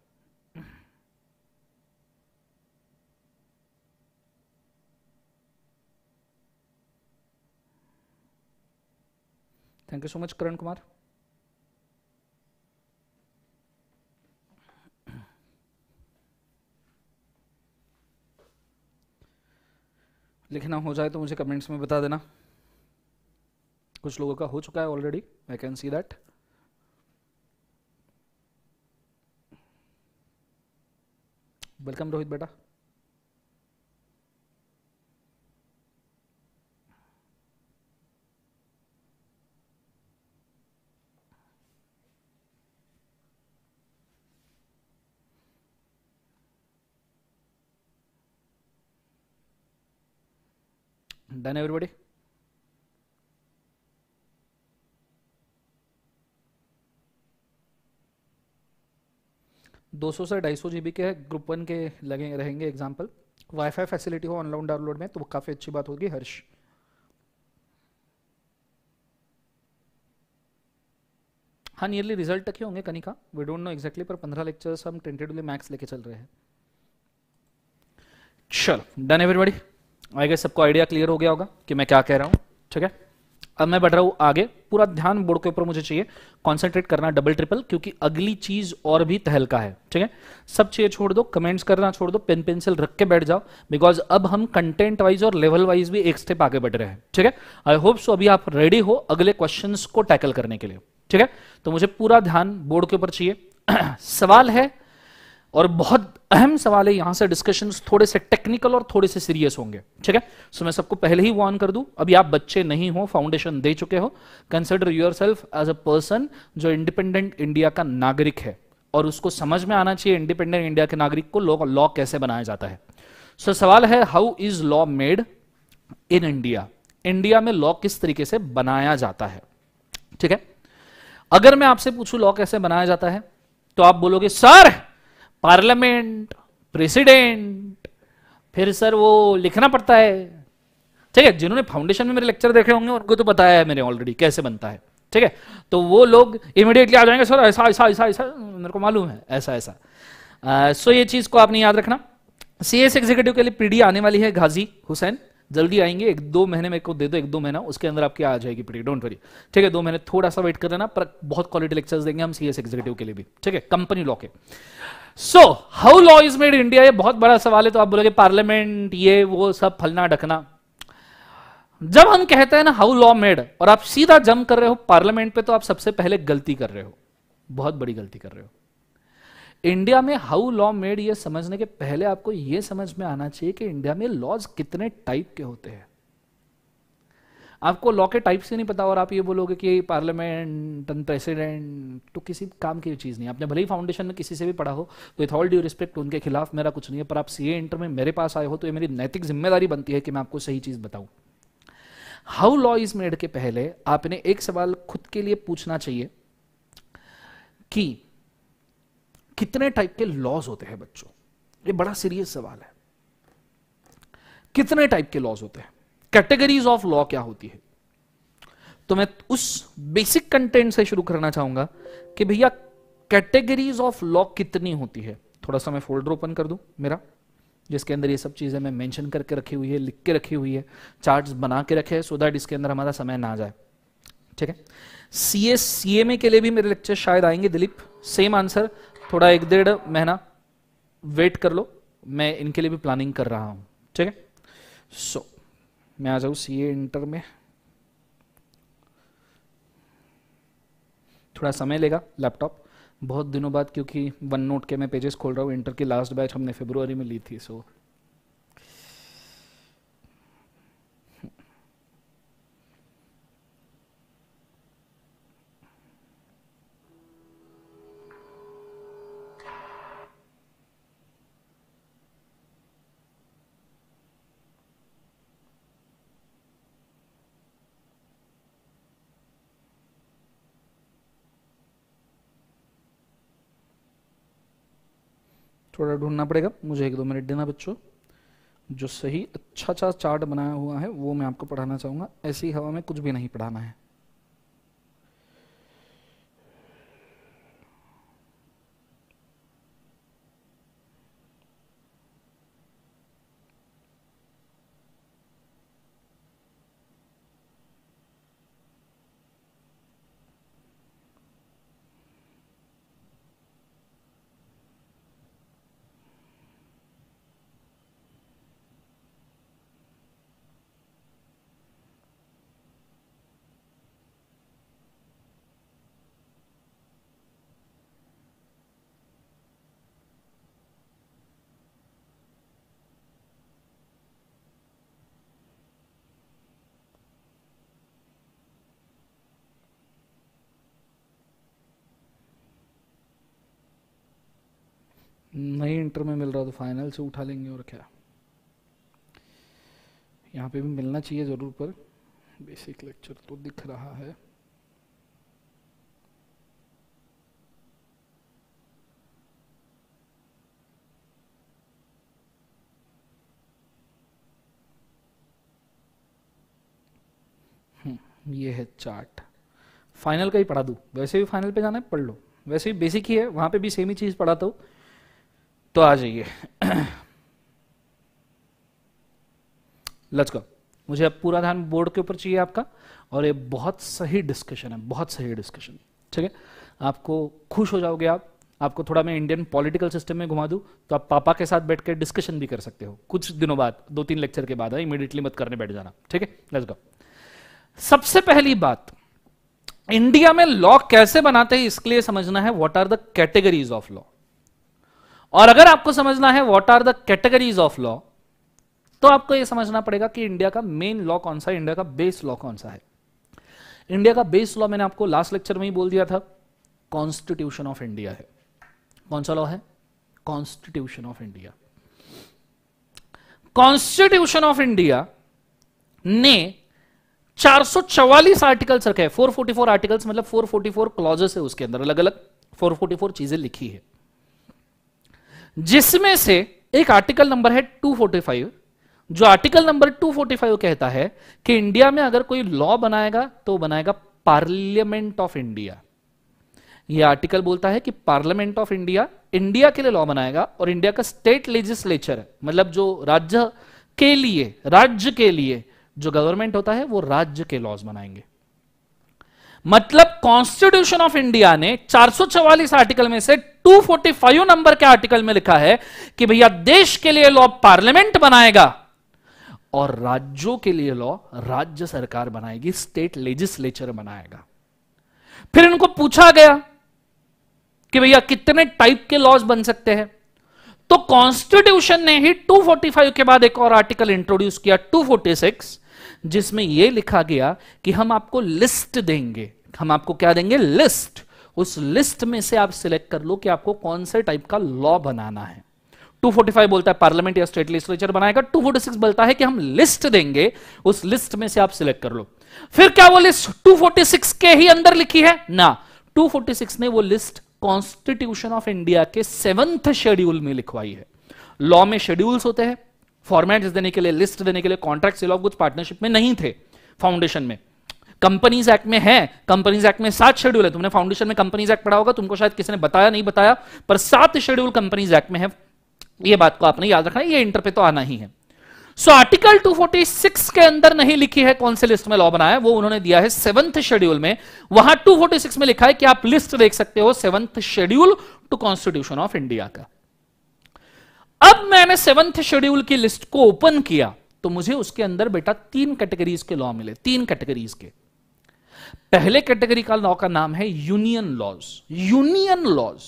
thank you so much Karan Kumar लिखना हो जाए तो मुझे कमेंट्स में बता देना कुछ लोगों का हो चुका है already I can see that welcome Rohit बेटा Done everybody? दो सौ से ढाई सौ जी के ग्रुप वन के लगे रहेंगे एग्जाम्पल वाईफाई फैसिलिटी हो ऑनलाइन डाउनलोड में तो काफ़ी अच्छी बात होगी हर्ष हाँ नियरली रिजल्ट तक ही होंगे Kanika we don't know exactly पर पंद्रह लेक्चर्स हम टेंटेटिवली मैक्स लेके चल रहे हैं चलो डन एवरीबॉडी आई गेस सबको आइडिया क्लियर हो गया होगा कि मैं क्या कह रहा हूं ठीक है अब मैं बढ़ रहा हूं आगे पूरा ध्यान बोर्ड के ऊपर मुझे चाहिए कॉन्सेंट्रेट करना डबल ट्रिपल क्योंकि अगली चीज और भी तहलका है ठीक है सब चीजें छोड़ दो कमेंट्स करना छोड़ दो पेन पेंसिल रख के बैठ जाओ बिकॉज अब हम कंटेंट वाइज और लेवल वाइज भी एक स्टेप आगे बढ़ रहे हैं ठीक है आई होप सो अभी आप रेडी हो अगले क्वेश्चन को टैकल करने के लिए ठीक है तो मुझे पूरा ध्यान बोर्ड के ऊपर चाहिए सवाल है और बहुत अहम सवाल है यहां से डिस्कशन थोड़े से टेक्निकल और थोड़े से सीरियस होंगे ठीक है सो मैं सबको पहले ही वॉर्न कर दूं अभी आप बच्चे नहीं हो फाउंडेशन दे चुके हो consider yourself as a person जो इंडिपेंडेंट इंडिया का नागरिक है और उसको समझ में आना चाहिए इंडिपेंडेंट इंडिया के नागरिक को लॉ लॉ कैसे बनाया जाता है सो so, सवाल है how is law made in India India में लॉ किस तरीके से बनाया जाता है ठीक है अगर मैं आपसे पूछूं लॉ कैसे बनाया जाता है तो आप बोलोगे सर पार्लियामेंट प्रेसिडेंट फिर सर वो लिखना पड़ता है ठीक है जिन्होंने फाउंडेशन में मेरे लेक्चर देखे होंगे उनको तो बताया है मैंने ऑलरेडी कैसे बनता है ठीक है तो वो लोग इमिडिएटली आ जाएंगे सर ऐसा ऐसा ऐसा ऐसा मेरे को मालूम है ऐसा ऐसा सो ये चीज को आपने याद रखना सी एस एग्जीक्यूटिव के लिए पीडी आने वाली है घाजी हुसैन जल्दी आएंगे एक दो महीने में को दे दो एक दो महीना उसके अंदर आपकी आ जाएगी पीडी डोंट वरी ठीक है दो महीने थोड़ा सा वेट कर देना पर बहुत क्वालिटी लेक्चर्स देंगे हम सी एस एग्जीक्यूटिव के लिए भी ठीक है कंपनी लॉ के so how law is made India ये बहुत बड़ा सवाल है तो आप बोलोगे पार्लियामेंट ये वो सब फलना ढकना जब हम कहते हैं ना हाउ लॉ मेड और आप सीधा जम कर रहे हो पार्लियामेंट पे तो आप सबसे पहले गलती कर रहे हो बहुत बड़ी गलती कर रहे हो इंडिया में हाउ लॉ मेड ये समझने के पहले आपको ये समझ में आना चाहिए कि इंडिया में लॉज कितने टाइप के होते हैं आपको लॉ के टाइप से नहीं पता और आप ये बोलोगे कि पार्लियामेंट प्रेसिडेंट तो किसी काम की चीज़ नहीं आपने भले ही फाउंडेशन में किसी से भी पढ़ा हो तो विथ ऑल ड्यू रिस्पेक्ट उनके खिलाफ मेरा कुछ नहीं है पर आप सी इंटर में मेरे पास आए हो तो ये मेरी नैतिक जिम्मेदारी बनती है कि मैं आपको सही चीज़ बताऊँ हाउ लॉ इज मेड के पहले आपने एक सवाल खुद के लिए पूछना चाहिए कि कितने टाइप के लॉज होते हैं बच्चों ये बड़ा सीरियस सवाल है कितने टाइप के लॉज होते हैं कैटेगरीज ऑफ लॉ क्या होती है तो मैं उस बेसिक कंटेंट से शुरू करना चाहूंगा कि भैया कैटेगरीज ऑफ लॉ कितनी होती है थोड़ा सा मैं फोल्डर ओपन कर दूं मेरा जिसके अंदर ये सब चीज़ें मैं मेंशन करके रखी हुई है लिख के रखी हुई है चार्ट्स बना के रखे हैं सो दैट इसके अंदर हमारा समय ना जाए ठीक है C S C M A के लिए भी मेरे लेक्चर शायद आएंगे दिलीप सेम आंसर थोड़ा एक डेढ़ महीना वेट कर लो मैं इनके लिए भी प्लानिंग कर रहा हूं ठीक है सो so, मैं आ जाऊँ सी ए इंटर में थोड़ा समय लेगा लैपटॉप बहुत दिनों बाद क्योंकि वन नोट के मैं पेजेस खोल रहा हूँ इंटर की लास्ट बैच हमने फेब्रुवरी में ली थी सो so थोड़ा ढूंढना पड़ेगा मुझे एक दो मिनट देना बच्चों जो सही अच्छा अच्छा चार्ट बनाया हुआ है वो मैं आपको पढ़ाना चाहूँगा ऐसी हवा में कुछ भी नहीं पढ़ाना है नहीं इंटर में मिल रहा तो फाइनल से उठा लेंगे और क्या यहाँ पे भी मिलना चाहिए ज़रूर पर बेसिक लेक्चर तो दिख रहा है हम्म, ये है चार्ट फाइनल का ही पढ़ा दू वैसे भी फाइनल पे जाना है पढ़ लो वैसे भी बेसिक ही है वहां पे भी सेम ही चीज़ पढ़ाता हूँ तो आ जाइए लेट्स गो मुझे अब पूरा ध्यान बोर्ड के ऊपर चाहिए आपका और ये बहुत सही डिस्कशन है बहुत सही डिस्कशन ठीक है आपको खुश हो जाओगे आप आपको थोड़ा मैं इंडियन पॉलिटिकल सिस्टम में घुमा दूं तो आप पापा के साथ बैठकर डिस्कशन भी कर सकते हो कुछ दिनों बाद दो तीन लेक्चर के बाद इमीडिएटली हाँ, मत करने बैठ जाना ठीक है लेट्स गो सबसे पहली बात इंडिया में लॉ कैसे बनाते हैं इसके लिए समझना है what are the categories of law और अगर आपको समझना है what are the categories of law तो आपको यह समझना पड़ेगा कि इंडिया का मेन लॉ कौन सा है इंडिया का बेस लॉ कौन सा है इंडिया का बेस लॉ मैंने आपको लास्ट लेक्चर में ही बोल दिया था कॉन्स्टिट्यूशन ऑफ इंडिया है कौन सा लॉ है constitution of India constitution of India ने 444 आर्टिकल्स रखे हैं 444 आर्टिकल्स मतलब 444 क्लॉजेस है उसके अंदर अलग अलग 444 चीजें लिखी है जिसमें से एक आर्टिकल नंबर है 245 जो आर्टिकल नंबर 245 कहता है कि इंडिया में अगर कोई लॉ बनाएगा तो बनाएगा पार्लियामेंट ऑफ इंडिया यह आर्टिकल बोलता है कि पार्लियामेंट ऑफ इंडिया इंडिया के लिए लॉ बनाएगा और इंडिया का स्टेट लेजिस्लेचर मतलब जो राज्य के लिए राज्य के लिए जो गवर्नमेंट होता है वो राज्य के लॉज बनाएंगे मतलब कॉन्स्टिट्यूशन ऑफ इंडिया ने चार आर्टिकल में से 245 नंबर के आर्टिकल में लिखा है कि भैया देश के लिए लॉ पार्लियामेंट बनाएगा और राज्यों के लिए लॉ राज्य सरकार बनाएगी स्टेट लेजिस्लेचर बनाएगा फिर इनको पूछा गया कि भैया कितने टाइप के लॉज बन सकते हैं तो कॉन्स्टिट्यूशन ने ही 245 के बाद एक और आर्टिकल इंट्रोड्यूस किया 246 जिसमें यह लिखा गया कि हम आपको लिस्ट देंगे हम आपको क्या देंगे लिस्ट उस लिस्ट में से आप सिलेक्ट कर लो कि आपको कौन से टाइप का लॉ बनाना है 245 बोलता है पार्लियामेंट या स्टेट लेजिस्लेचर बनाएगा 246 बोलता है कि हम लिस्ट देंगे उस लिस्ट में से आप सिलेक्ट कर लो फिर क्या वो लिस्ट 246 के ही अंदर लिखी है ना 246 ने वो लिस्ट कॉन्स्टिट्यूशन ऑफ इंडिया के सेवंथ शेड्यूल में लिखवाई है लॉ में शेड्यूल्स होते हैं फॉर्मेट्स देने के लिए लिस्ट देने के लिए contract sale of goods partnership में नहीं थे फाउंडेशन में कंपनीज एक्ट में है कंपनीज एक्ट में सात शेड्यूल है तुमने फाउंडेशन में कंपनीज एक्ट पढ़ा होगा तुमको शायद किसी ने बताया नहीं बताया पर सात शेड्यूल कंपनीज एक्ट में है ये बात को आपने याद रखना है ये इंटर पे तो आना ही है सो आर्टिकल 246 के अंदर नहीं लिखी है कौन से लिस्ट में लॉ बनाया वो उन्होंने दिया है सेवंथ शेड्यूल में वहां 246 में लिखा है कि आप लिस्ट देख सकते हो seventh schedule to constitution of India का अब मैंने सेवंथ शेड्यूल की लिस्ट को ओपन किया तो मुझे उसके अंदर बेटा तीन कैटेगरीज के लॉ मिले तीन कैटेगरीज के पहले कैटेगरी का लॉ का नाम है union laws union laws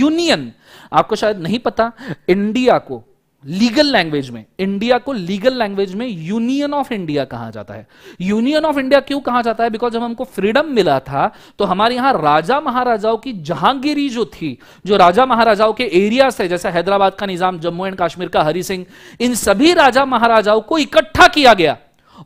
union आपको शायद नहीं पता इंडिया को लीगल लैंग्वेज में इंडिया को लीगल लैंग्वेज में यूनियन ऑफ इंडिया कहा जाता है यूनियन ऑफ इंडिया क्यों कहा जाता है बिकॉज जब हमको फ्रीडम मिला था तो हमारे यहां राजा महाराजाओं की जहांगीरी जो थी जो राजा महाराजाओं के एरिया से जैसे हैदराबाद का निजाम जम्मू एंड कश्मीर का हरि सिंह इन सभी राजा महाराजाओं को इकट्ठा किया गया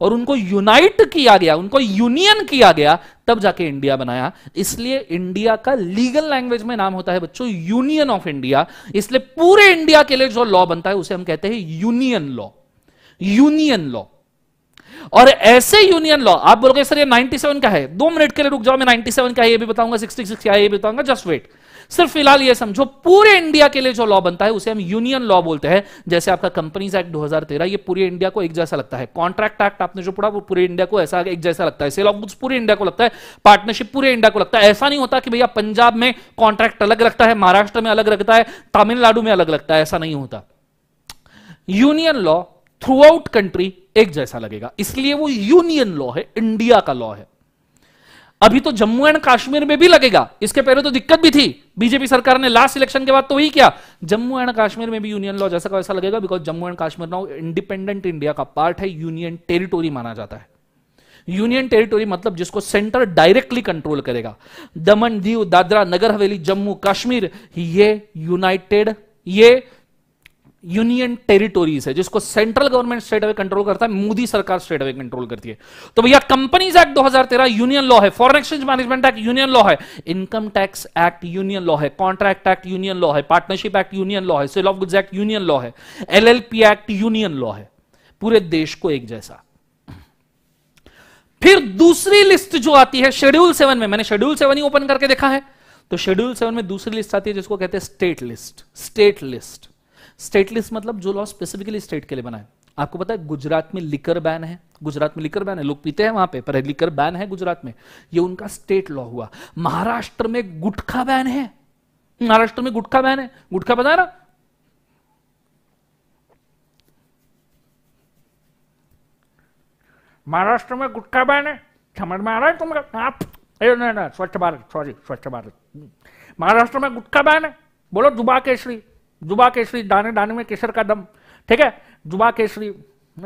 और उनको यूनाइट किया गया उनको यूनियन किया गया तब जाके इंडिया बनाया इसलिए इंडिया का लीगल लैंग्वेज में नाम होता है बच्चों यूनियन ऑफ इंडिया इसलिए पूरे इंडिया के लिए जो लॉ बनता है उसे हम कहते हैं यूनियन लॉ यूनियन लॉ और ऐसे यूनियन लॉ आप बोलोगे सर ये 97 का है दो मिनट के लिए रुक जाओ मैं 97 का है ये भी बताऊंगा 66 का है ये भी बताऊंगा जस्ट वेट सिर्फ फिलहाल ये समझो पूरे इंडिया के लिए जो लॉ बनता है उसे हम यूनियन लॉ बोलते हैं जैसे आपका कंपनीज एक्ट 2013 ये पूरे इंडिया को एक जैसा लगता है कॉन्ट्रैक्ट एक्ट आपने जो पढ़ा वो पूरे इंडिया को ऐसा एक जैसा लगता है सेल ऑफ गुड्स पूरे इंडिया को लगता है पार्टनरशिप पूरे इंडिया को लगता है ऐसा नहीं होता कि भैया पंजाब में कॉन्ट्रैक्ट अलग लगता है महाराष्ट्र में अलग लगता है तमिलनाडु में अलग लगता है ऐसा नहीं होता union law throughout country एक जैसा लगेगा इसलिए वो यूनियन लॉ है इंडिया का लॉ है अभी तो जम्मू एंड कश्मीर में भी लगेगा इसके पहले तो दिक्कत भी थी बीजेपी सरकार ने लास्ट इलेक्शन के बाद तो वही किया जम्मू एंड कश्मीर में भी यूनियन लॉ जैसा का वैसा लगेगा because Jammu and Kashmir now independent India का पार्ट है यूनियन टेरिटोरी माना जाता है यूनियन टेरिटोरी मतलब जिसको सेंटर डायरेक्टली कंट्रोल करेगा दमन दीव दादरा नगर हवेली जम्मू कश्मीर ये यूनाइटेड ये यूनियन टेरिटोरीज है जिसको central government state away control करता है मोदी सरकार स्टेट अवे कंट्रोल करती है तो भैया कंपनीज एक्ट 2013 यूनियन लॉ है foreign exchange management act union law है income tax act union law है कॉन्ट्रैक्ट एक्ट यूनियन लॉ है पार्टनरशिप एक्ट यूनियन लॉ है sale of goods act union law है एलएलपी एक्ट यूनियन लॉ है पूरे देश को एक जैसा फिर दूसरी लिस्ट जो आती है शेड्यूल सेवन में मैंने शेड्यूल सेवन ही ओपन करके देखा है तो शेड्यूल सेवन में दूसरी लिस्ट आती है जिसको कहते हैं state list state list state list मतलब जो लॉ स्पेसिफिकली स्टेट के लिए बनाए आपको पता है गुजरात में लिकर बैन है गुजरात में लिकर बैन है लोग पीते हैं वहां पे पर लिकर बैन है गुजरात में ये उनका स्टेट लॉ हुआ महाराष्ट्र में गुटखा बैन है महाराष्ट्र में गुटखा बैन है गुटखा बता ना महाराष्ट्र में गुटखा बैन है समझ में आ रहा है तुम आप स्वच्छ भारत सॉरी स्वच्छ भारत महाराष्ट्र में गुटखा बैन है बोलो दुबा केसरी जुबा केसरी दाने दाने में केसर का दम ठीक है जुबा केसरी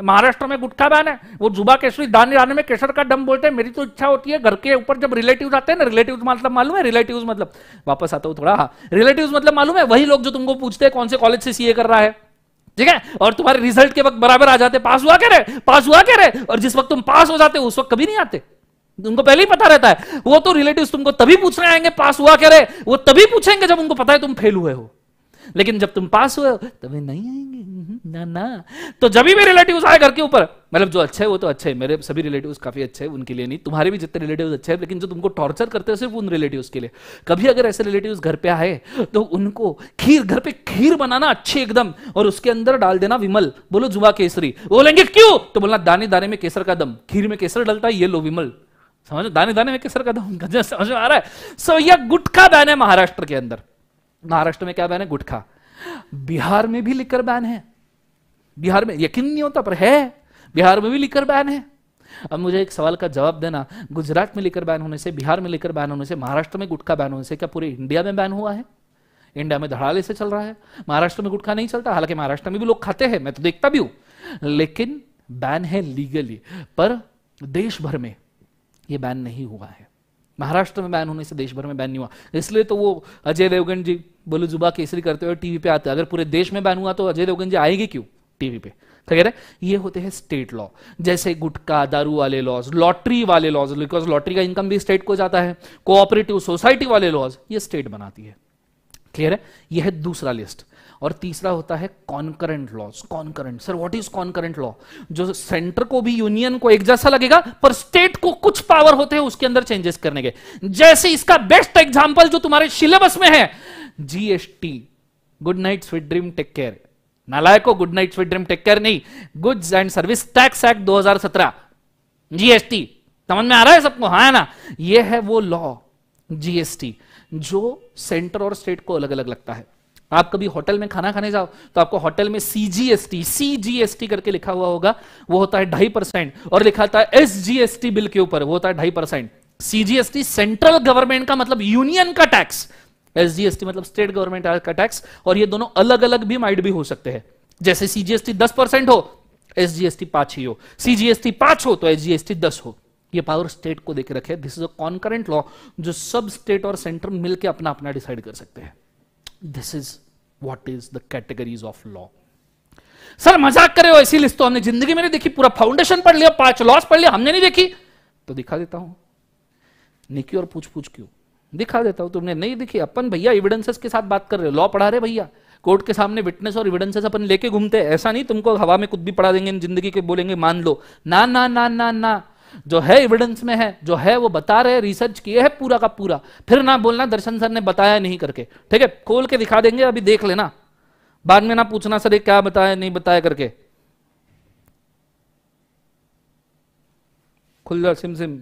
महाराष्ट्र में गुटखा बैन है वो जुबा केसरी दाने दाने में केसर का दम बोलते हैं मेरी तो इच्छा होती है घर के ऊपर जब रिलेटिव आते हैं ना रिलेटिव मतलब मालूम है रिलेटिव मतलब वापस आता हूँ थोड़ा हाँ रिलेटिव मतलब मालूम है वही लोग जो तुमको पूछते हैं कौन से कॉलेज से सीए कर रहा है ठीक है और तुम्हारे रिजल्ट के वक्त बराबर आ जाते पास हुआ कह रहे पास हुआ कह रहे और जिस वक्त तुम पास हो जाते हो उस वक्त कभी नहीं आते उनको पहले ही पता रहता है वो तो रिलेटिव तुमको तभी पूछने आएंगे पास हुआ कह रहे वो तभी पूछेंगे जब उनको पता है तुम फेल हुए हो लेकिन जब तुम पास हुए तब नहीं आएंगे हम्म, हम्म, ना ना तो जब भी मेरे रिलेटिव आए घर के ऊपर मतलब जो अच्छे है वो तो अच्छे है मेरे सभी रिलेटिव काफी अच्छे हैं उनके लिए नहीं तुम्हारे भी जितने रिलेटिव अच्छे हैं लेकिन जो तुमको टॉर्चर करते हो सिर्फ उन रिलेटिव के लिए कभी अगर ऐसे रिलेटिव घर पे आए तो उनको खीर घर पे खीर बनाना अच्छे एकदम और उसके अंदर डाल देना विमल बोलो जुआ केसरी बोलेंगे क्यों तो बोलना दाने दाने में केसर का दम खीर में केसर डलता है ये लो विमल समझो दाने दाने में केसर का दम समझ में आ रहा है सो यह गुटखा दान महाराष्ट्र के अंदर महाराष्ट्र में क्या बैन है गुटखा बिहार में भी लिकर बैन है बिहार में यकीन नहीं होता पर है बिहार में भी लिकर बैन है अब मुझे एक सवाल का जवाब देना गुजरात में लिकर बैन होने से बिहार में लिकर बैन होने से महाराष्ट्र में गुटखा बैन होने से क्या पूरे इंडिया में बैन हुआ है इंडिया में धड़ाले से चल रहा है महाराष्ट्र में गुटखा नहीं चलता हालांकि महाराष्ट्र में भी लोग खाते हैं मैं तो देखता भी हूं लेकिन बैन है लीगली पर देश भर में यह बैन नहीं हुआ है महाराष्ट्र में बैन होने से देश भर में बैन नहीं हुआ इसलिए तो वो अजय देवगन जी बोलू जुबा केसरी करते हुए टीवी पे आते अगर पूरे देश में बैन हुआ तो अजय देवगन जी आएंगे क्यों टीवी पे तो कह रहे ये होते हैं स्टेट लॉ जैसे गुटका दारू वाले लॉज लॉटरी वाले लॉज बिकॉज लॉटरी का इनकम भी स्टेट को जाता है कोऑपरेटिव सोसाइटी वाले लॉज ये स्टेट बनाती है क्लियर है यह है दूसरा लिस्ट और तीसरा होता है concurrent laws concurrent sir what is concurrent law जो सेंटर को भी यूनियन को एक जैसा लगेगा पर स्टेट को कुछ पावर होते हैं उसके अंदर चेंजेस करने के जैसे इसका बेस्ट एग्जाम्पल जो तुम्हारे सिलेबस में है GST good night sweet dream take care नालायको good night sweet dream take care नहीं goods and service tax act दो जीएसटी समझ में आ रहा है सबको है हाँ ना यह है वो लॉ जीएसटी जो सेंटर और स्टेट को अलग अलग लगता है आप कभी होटल में खाना खाने जाओ तो आपको होटल में सीजीएसटी सीजीएसटी करके लिखा हुआ होगा वो होता है ढाई परसेंट और लिखा था एसजीएसटी बिल के ऊपर वो होता है ढाई परसेंट सीजीएसटी सेंट्रल गवर्नमेंट का मतलब यूनियन का टैक्स एसजीएसटी मतलब स्टेट गवर्नमेंट का टैक्स और ये दोनों अलग अलग भी माइड भी हो सकते हैं जैसे सीजीएसटी दस परसेंट हो एसजीएसटी पांच ही हो सीजीएसटी पांच हो तो एसजीएसटी दस हो ये पावर स्टेट को देकर रखे this is a concurrent law जो सब स्टेट और सेंटर मिलकर अपना अपना डिसाइड कर सकते हैं this is what is the categories of law sir मजाक करे हो ऐसी लिस्ट तो हमने जिंदगी में नहीं देखी पूरा फाउंडेशन पढ़ लिया पांच लॉस पढ़ लिया हमने नहीं देखी तो दिखा देता हूं निकी और पूछ पूछ क्यों दिखा देता हूं तुमने नहीं दिखी अपन भैया एविडेंसेस के साथ बात कर रहे हो लॉ पढ़ा रहे भैया कोर्ट के सामने विटनेस और एविडेंसेस अपन लेके घूमते हैं ऐसा नहीं तुमको हवा में कुछ भी पढ़ा देंगे जिंदगी के बोलेंगे मान लो ना ना ना ना ना जो है एविडेंस में है जो है वो बता रहे हैं रिसर्च किए है पूरा का पूरा फिर ना बोलना दर्शन सर ने बताया नहीं करके ठीक है खोल के दिखा देंगे अभी देख लेना बाद में ना पूछना सर ये क्या बताया नहीं बताया करके खुल्ला सिम सिम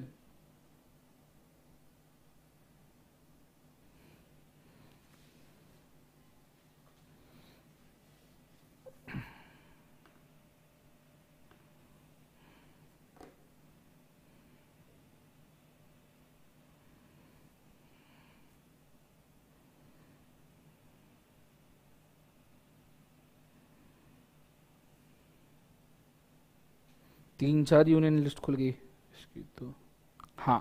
तीन चार यूनियन लिस्ट खुल गई इसकी तो हाँ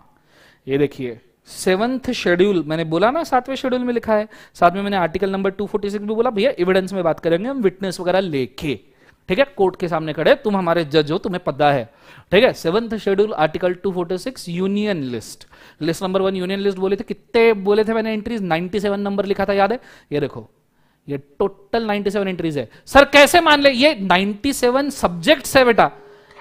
ये देखिए सेवंथ शेड्यूल मैंने बोला ना सातवें शेड्यूल में लिखा है साथ में मैंने आर्टिकल नंबर 246 भी बोला भैया एविडेंस में बात करेंगे हम विटनेस वगैरह लेके ठीक है कोर्ट के सामने खड़े तुम हमारे जज हो तुम्हें पता है ठीक है seventh schedule article 246 union list list number one union list बोले थे कितने बोले थे मैंने एंट्रीज 97 नंबर लिखा था याद है ये देखो ये टोटल 97 एंट्रीज है सर कैसे मान ले ये 97 सब्जेक्ट है बेटा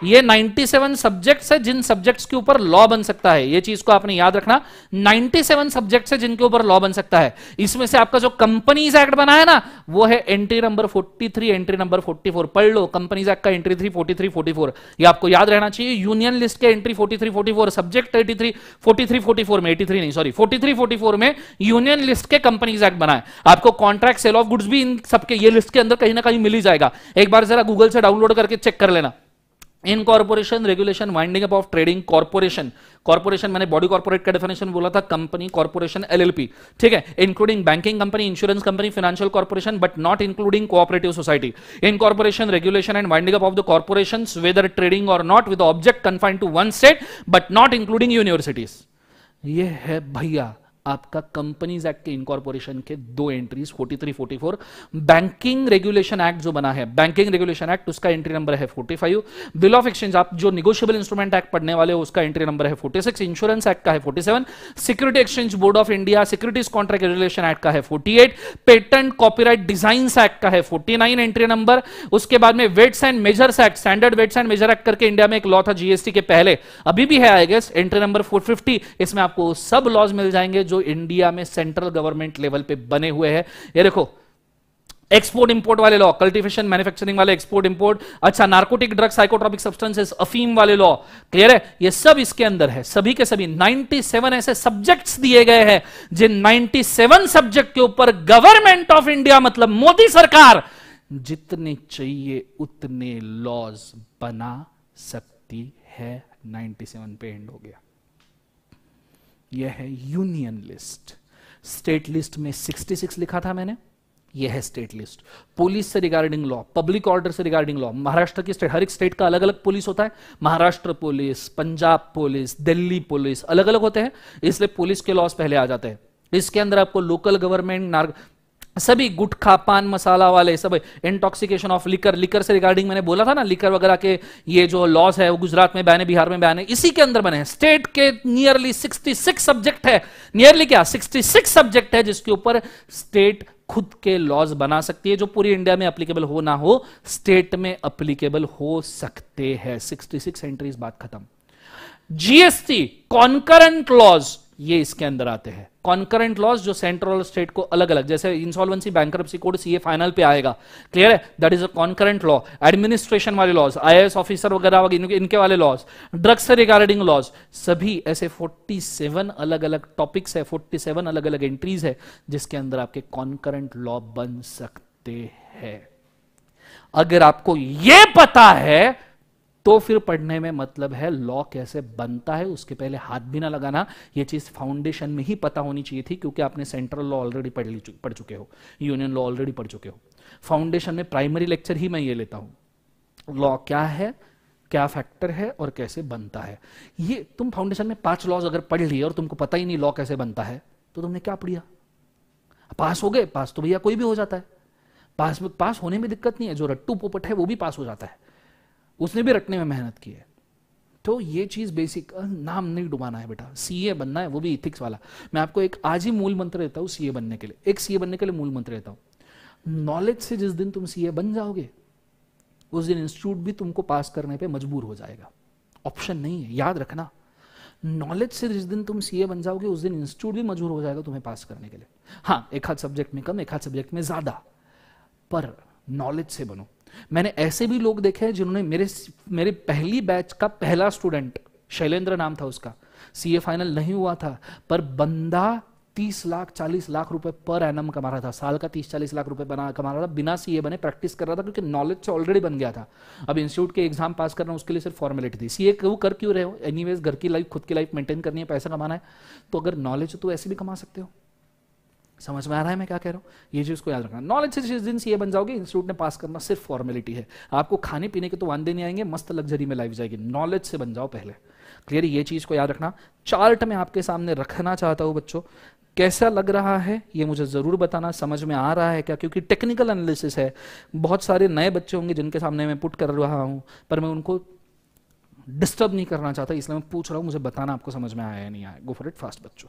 ये 97 सब्जेक्ट्स है जिन सब्जेक्ट्स के ऊपर लॉ बन सकता है ये चीज को आपने याद रखना 97 सब्जेक्ट्स है जिनके ऊपर लॉ बन सकता है इसमें से आपका जो कंपनीज एक्ट बना है ना वो है एंट्री नंबर 43 एंट्री नंबर 44 पढ़ लो कंपनीज एक्ट का entry three forty three forty four ये आपको याद रहना चाहिए यूनियन लिस्ट के entry forty three forty four subject eighty three forty three forty four में एटी थ्री नहीं sorry forty three forty four में यूनियन लिस्ट के कंपनीज एक्ट बना है आपको कॉन्ट्रैक्ट सेल ऑफ गुड्स भी इन सबके ये लिस्ट के अंदर कहीं ना कहीं मिल ही जाएगा एक बार जरा गूगल से डाउनलोड करके चेक कर लेना incorporation regulation winding up of trading corporation corporation मैंने बॉडी कॉर्पोरेट का डेफिनेशन बोला था कंपनी कॉर्पोरेशन एलएलपी ठीक है including banking company insurance company financial corporation but not including cooperative society incorporation regulation and winding up of the corporation whether trading or not with object confined to one state but not including universities ये है भैया आपका companies act के incorporation के दो entries 43 44 banking regulation act जो बना है बैंकिंग रेगुलेशन एक्ट उसका एंट्री नंबर है 45 बिल ऑफ एक्सचेंज आप जो निगोशियबल इंस्ट्रूमेंट एक्ट पढ़ने वाले हो उसका एंट्री नंबर है 46 इंश्योरेंस एक्ट का है 47 security exchange board of India securities contract regulation act का है forty patent copyright design act का है फोर्टी एंट्री नंबर उसके बाद में weights and measures act standard weights and measure act करके इंडिया में एक लॉ था जीएसटी के पहले अभी भी है I guess entry number four इसमें आपको सब लॉज मिल जाएंगे जो जो इंडिया में सेंट्रल गवर्नमेंट लेवल पे बने हुए हैं ये देखो एक्सपोर्ट इंपोर्ट वाले लॉ कल्टीवेशन मैन्युफैक्चरिंग वाले एक्सपोर्ट इंपोर्ट अच्छा नार्कोटिक ड्रग साइकोट्रॉपिक सब्सटेंसेस अफीम वाले लॉ क्लियर है ये सब इसके अंदर है सभी के सभी 97 ऐसे सब्जेक्ट्स दिए गए हैं जिन 97 सब्जेक्ट के ऊपर गवर्नमेंट ऑफ इंडिया मतलब मोदी सरकार जितने चाहिए उतने लॉज बना सकती है नाइनटी पे एंड हो गया यह है यूनियन लिस्ट स्टेट लिस्ट में 66 लिखा था मैंने यह है स्टेट लिस्ट पुलिस से रिगार्डिंग लॉ पब्लिक ऑर्डर से रिगार्डिंग लॉ महाराष्ट्र की स्टेट हर एक स्टेट का अलग अलग पुलिस होता है Maharashtra police Punjab police Delhi police अलग अलग होते हैं इसलिए पुलिस के लॉस पहले आ जाते हैं इसके अंदर आपको लोकल गवर्नमेंट सभी गुटखा पान मसाला वाले सब इंटॉक्सिकेशन ऑफ लिकर लिकर से रिगार्डिंग मैंने बोला था ना लिकर वगैरह के ये जो लॉस है वो गुजरात में बैन है बिहार में बैन है इसी के अंदर बने हैं स्टेट के नियरली 66 सब्जेक्ट है नियरली क्या 66 सब्जेक्ट है जिसके ऊपर स्टेट खुद के लॉज बना सकती है जो पूरी इंडिया में अप्लीकेबल हो ना हो स्टेट में अप्लीकेबल हो सकते हैं सिक्स एंट्रीज बात खत्म जीएसटी कॉन्करेंट लॉज ये इसके अंदर आते हैं कॉन्करेंट लॉस जो सेंट्रल और स्टेट को अलग अलग जैसे insolvency bank code CA final पे आएगा क्लियर है that is a concurrent law administration वाले लॉज आईएएस ऑफिसर वगैरह वगैरह इनके वाले लॉज ड्रग्स से रिगार्डिंग लॉज सभी ऐसे 47 अलग अलग टॉपिक्स है 47 अलग अलग एंट्रीज है जिसके अंदर आपके कॉन्करेंट लॉ बन सकते हैं अगर आपको यह पता है तो फिर पढ़ने में मतलब है लॉ कैसे बनता है उसके पहले हाथ भी ना लगाना यह चीज़ फाउंडेशन में ही पता होनी चाहिए थी क्योंकि आपने सेंट्रल लॉ ऑलरेडी पढ़ ली पढ़ चुके हो यूनियन लॉ ऑलरेडी पढ़ चुके हो फाउंडेशन में प्राइमरी लेक्चर ही मैं ये लेता हूं लॉ क्या है क्या फैक्टर है और कैसे बनता है ये तुम फाउंडेशन में पांच लॉज अगर पढ़ लिए और तुमको पता ही नहीं लॉ कैसे बनता है तो तुमने क्या पढ़िया पास हो गए पास तो भैया कोई भी हो जाता है पास पास होने में दिक्कत नहीं है जो रट्टू पोपट है वो भी पास हो जाता है उसने भी रटने में मेहनत की है तो ये चीज बेसिक नाम नहीं डुबाना है बेटा सीए बनना है वो भी इथिक्स वाला मैं आपको एक आज ही मूल मंत्र देता हूँ सीए बनने के लिए एक सीए बनने के लिए मूल मंत्र देता हूँ नॉलेज से जिस दिन तुम सीए बन जाओगे उस दिन इंस्टीट्यूट भी तुमको पास करने पर मजबूर हो जाएगा ऑप्शन नहीं है याद रखना नॉलेज से जिस दिन तुम सीए बन जाओगे उस दिन इंस्टीट्यूट भी मजबूर हो जाएगा तुम्हें पास करने के लिए हाँ एक हाथ सब्जेक्ट में कम एक हाथ सब्जेक्ट में ज्यादा पर नॉलेज से बनो मैंने ऐसे भी लोग देखे हैं जिन्होंने मेरे मेरे पहली बैच का पहला स्टूडेंट शैलेंद्र नाम था उसका सीए फाइनल नहीं हुआ था पर बंदा तीस लाख चालीस लाख रुपए पर एनम कमा रहा था साल का तीस चालीस लाख रुपए बना कमा रहा था बिना सीए बने प्रैक्टिस कर रहा था क्योंकि नॉलेज से ऑलरेडी बन गया था अब इंस्टीट्यूट के एग्जाम पास करना उसके लिए सिर्फ फॉर्मेलिटी थी सीए वो कर क्यों रहे हो एनीवेज घर की लाइफ खुद की लाइफ मेंटेन करनी है पैसा कमाना है तो अगर नॉलेज हो तो ऐसे भी कमा सकते हो समझ में आ रहा है मैं क्या कह रहा हूँ ये चीज़ को याद रखना नॉलेज से जिस दिन ये बन जाओगे इंस्टीट्यूट ने पास करना सिर्फ फॉर्मेलिटी है आपको खाने पीने के तो वादे नहीं आएंगे मस्त लग्जरी में लाइफ जाएगी नॉलेज से बन जाओ पहले क्लियर ये चीज़ को याद रखना चार्ट में आपके सामने रखना चाहता हूँ बच्चों कैसा लग रहा है ये मुझे ज़रूर बताना समझ में आ रहा है क्या क्योंकि टेक्निकल एनालिसिस है बहुत सारे नए बच्चे होंगे जिनके सामने मैं पुट कर रहा हूँ पर मैं उनको डिस्टर्ब नहीं करना चाहता इसलिए मैं पूछ रहा हूँ मुझे बताना आपको समझ में आया नहीं आया गो फॉर इट फास्ट बच्चों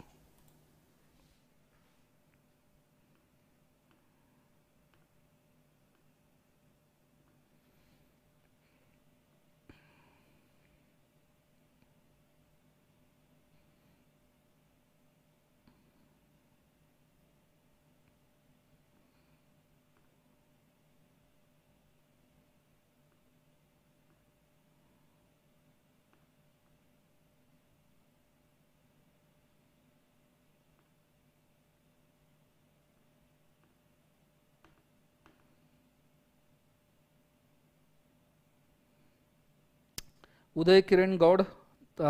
उदय किरण गौड़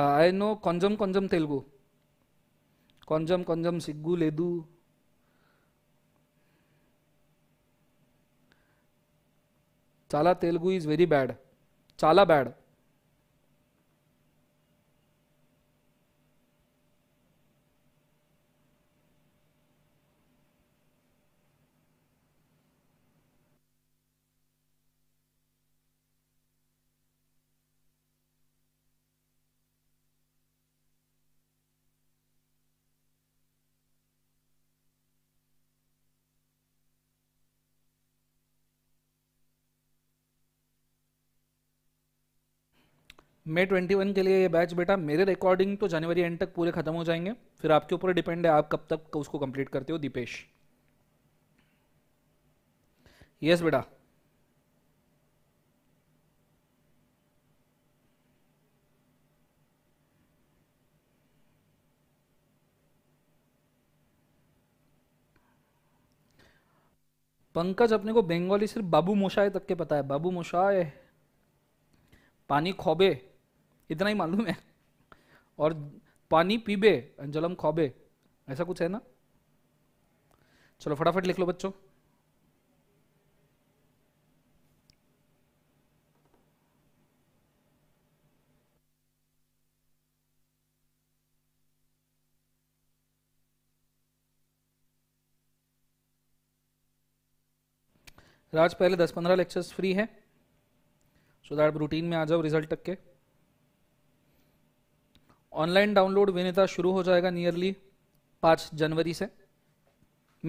आई नो कंजम कंजम तेलुगु कंजम कंजम सिग्गू लेदू చాలా తెలుగు इज वेरी बैड చాలా बैड ट्वेंटी वन के लिए ये बैच बेटा मेरे रिकॉर्डिंग तो जनवरी एंड तक पूरे खत्म हो जाएंगे फिर आपके ऊपर डिपेंड है आप कब तक उसको कंप्लीट करते हो दीपेश यस बेटा पंकज अपने को बंगाली सिर्फ बाबू मोशाए तक के पता है बाबू मोशाए पानी खोबे इतना ही मालूम है और पानी पीबे जलम खोबे ऐसा कुछ है ना चलो फटाफट लिख लो बच्चों राज पहले दस पंद्रह लेक्चर्स फ्री है सो दैट रूटीन में आ जाओ रिजल्ट तक के ऑनलाइन डाउनलोड विनेता शुरू हो जाएगा नियरली पाँच जनवरी से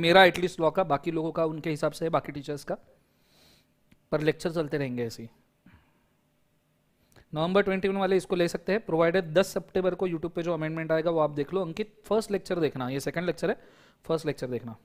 मेरा एटलीस्ट लॉ का बाकी लोगों का उनके हिसाब से है बाकी टीचर्स का पर लेक्चर चलते रहेंगे ऐसे ही नवंबर वन वाले इसको ले सकते हैं प्रोवाइडेड दस सितंबर को यूट्यूब पे जो अमेंडमेंट आएगा वो आप देख लो अंकित फर्स्ट लेक्चर देखना ये सेकंड लेक्चर है फर्स्ट लेक्चर देखना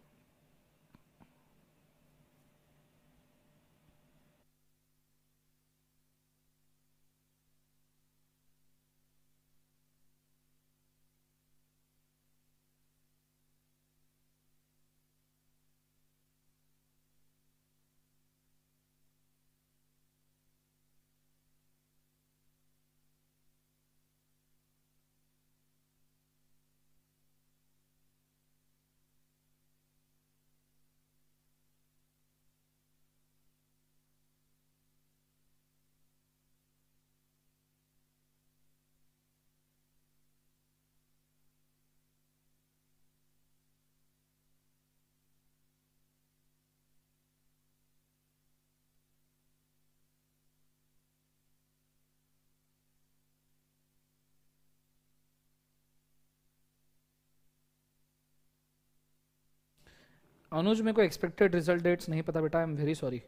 अनुज मेरे को एक्सपेक्टेड रिजल्ट डेट्स नहीं पता बेटा आई एम वेरी सॉरी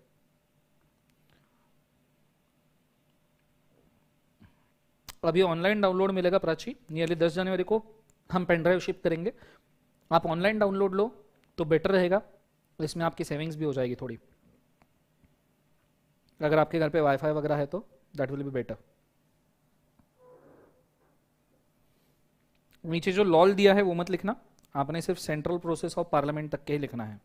अभी ऑनलाइन डाउनलोड मिलेगा प्राची नियरली दस जनवरी को हम पेन ड्राइव शिप करेंगे आप ऑनलाइन डाउनलोड लो तो बेटर रहेगा इसमें आपकी सेविंग्स भी हो जाएगी थोड़ी अगर आपके घर पे वाईफाई वगैरह है तो दैट विल बी बेटर नीचे जो लॉल दिया है वो मत लिखना आपने सिर्फ सेंट्रल प्रोसेस ऑफ पार्लियामेंट तक के ही लिखना है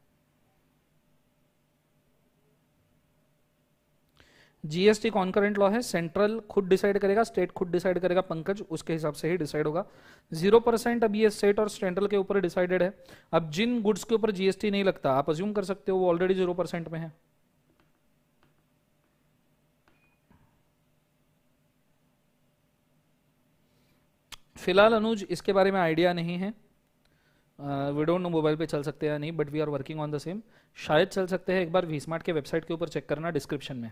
जीएसटी कॉन्करेंट लॉ है सेंट्रल खुद डिसाइड करेगा स्टेट खुद डिसाइड करेगा पंकज उसके हिसाब से ही डिसाइड होगा जीरो परसेंट अब ये स्टेट और सेंट्रल के ऊपर डिसाइडेड है अब जिन गुड्स के ऊपर जीएसटी नहीं लगता आप अज्यूम कर सकते हो वो ऑलरेडी जीरो परसेंट में है फिलहाल अनुज इसके बारे में आइडिया नहीं है वी डोंट नो मोबाइल पे चल सकते हैं या नहीं but we are working on the same शायद चल सकते हैं एक बार वी स्मार्ट के वेबसाइट के ऊपर चेक करना डिस्क्रिप्शन में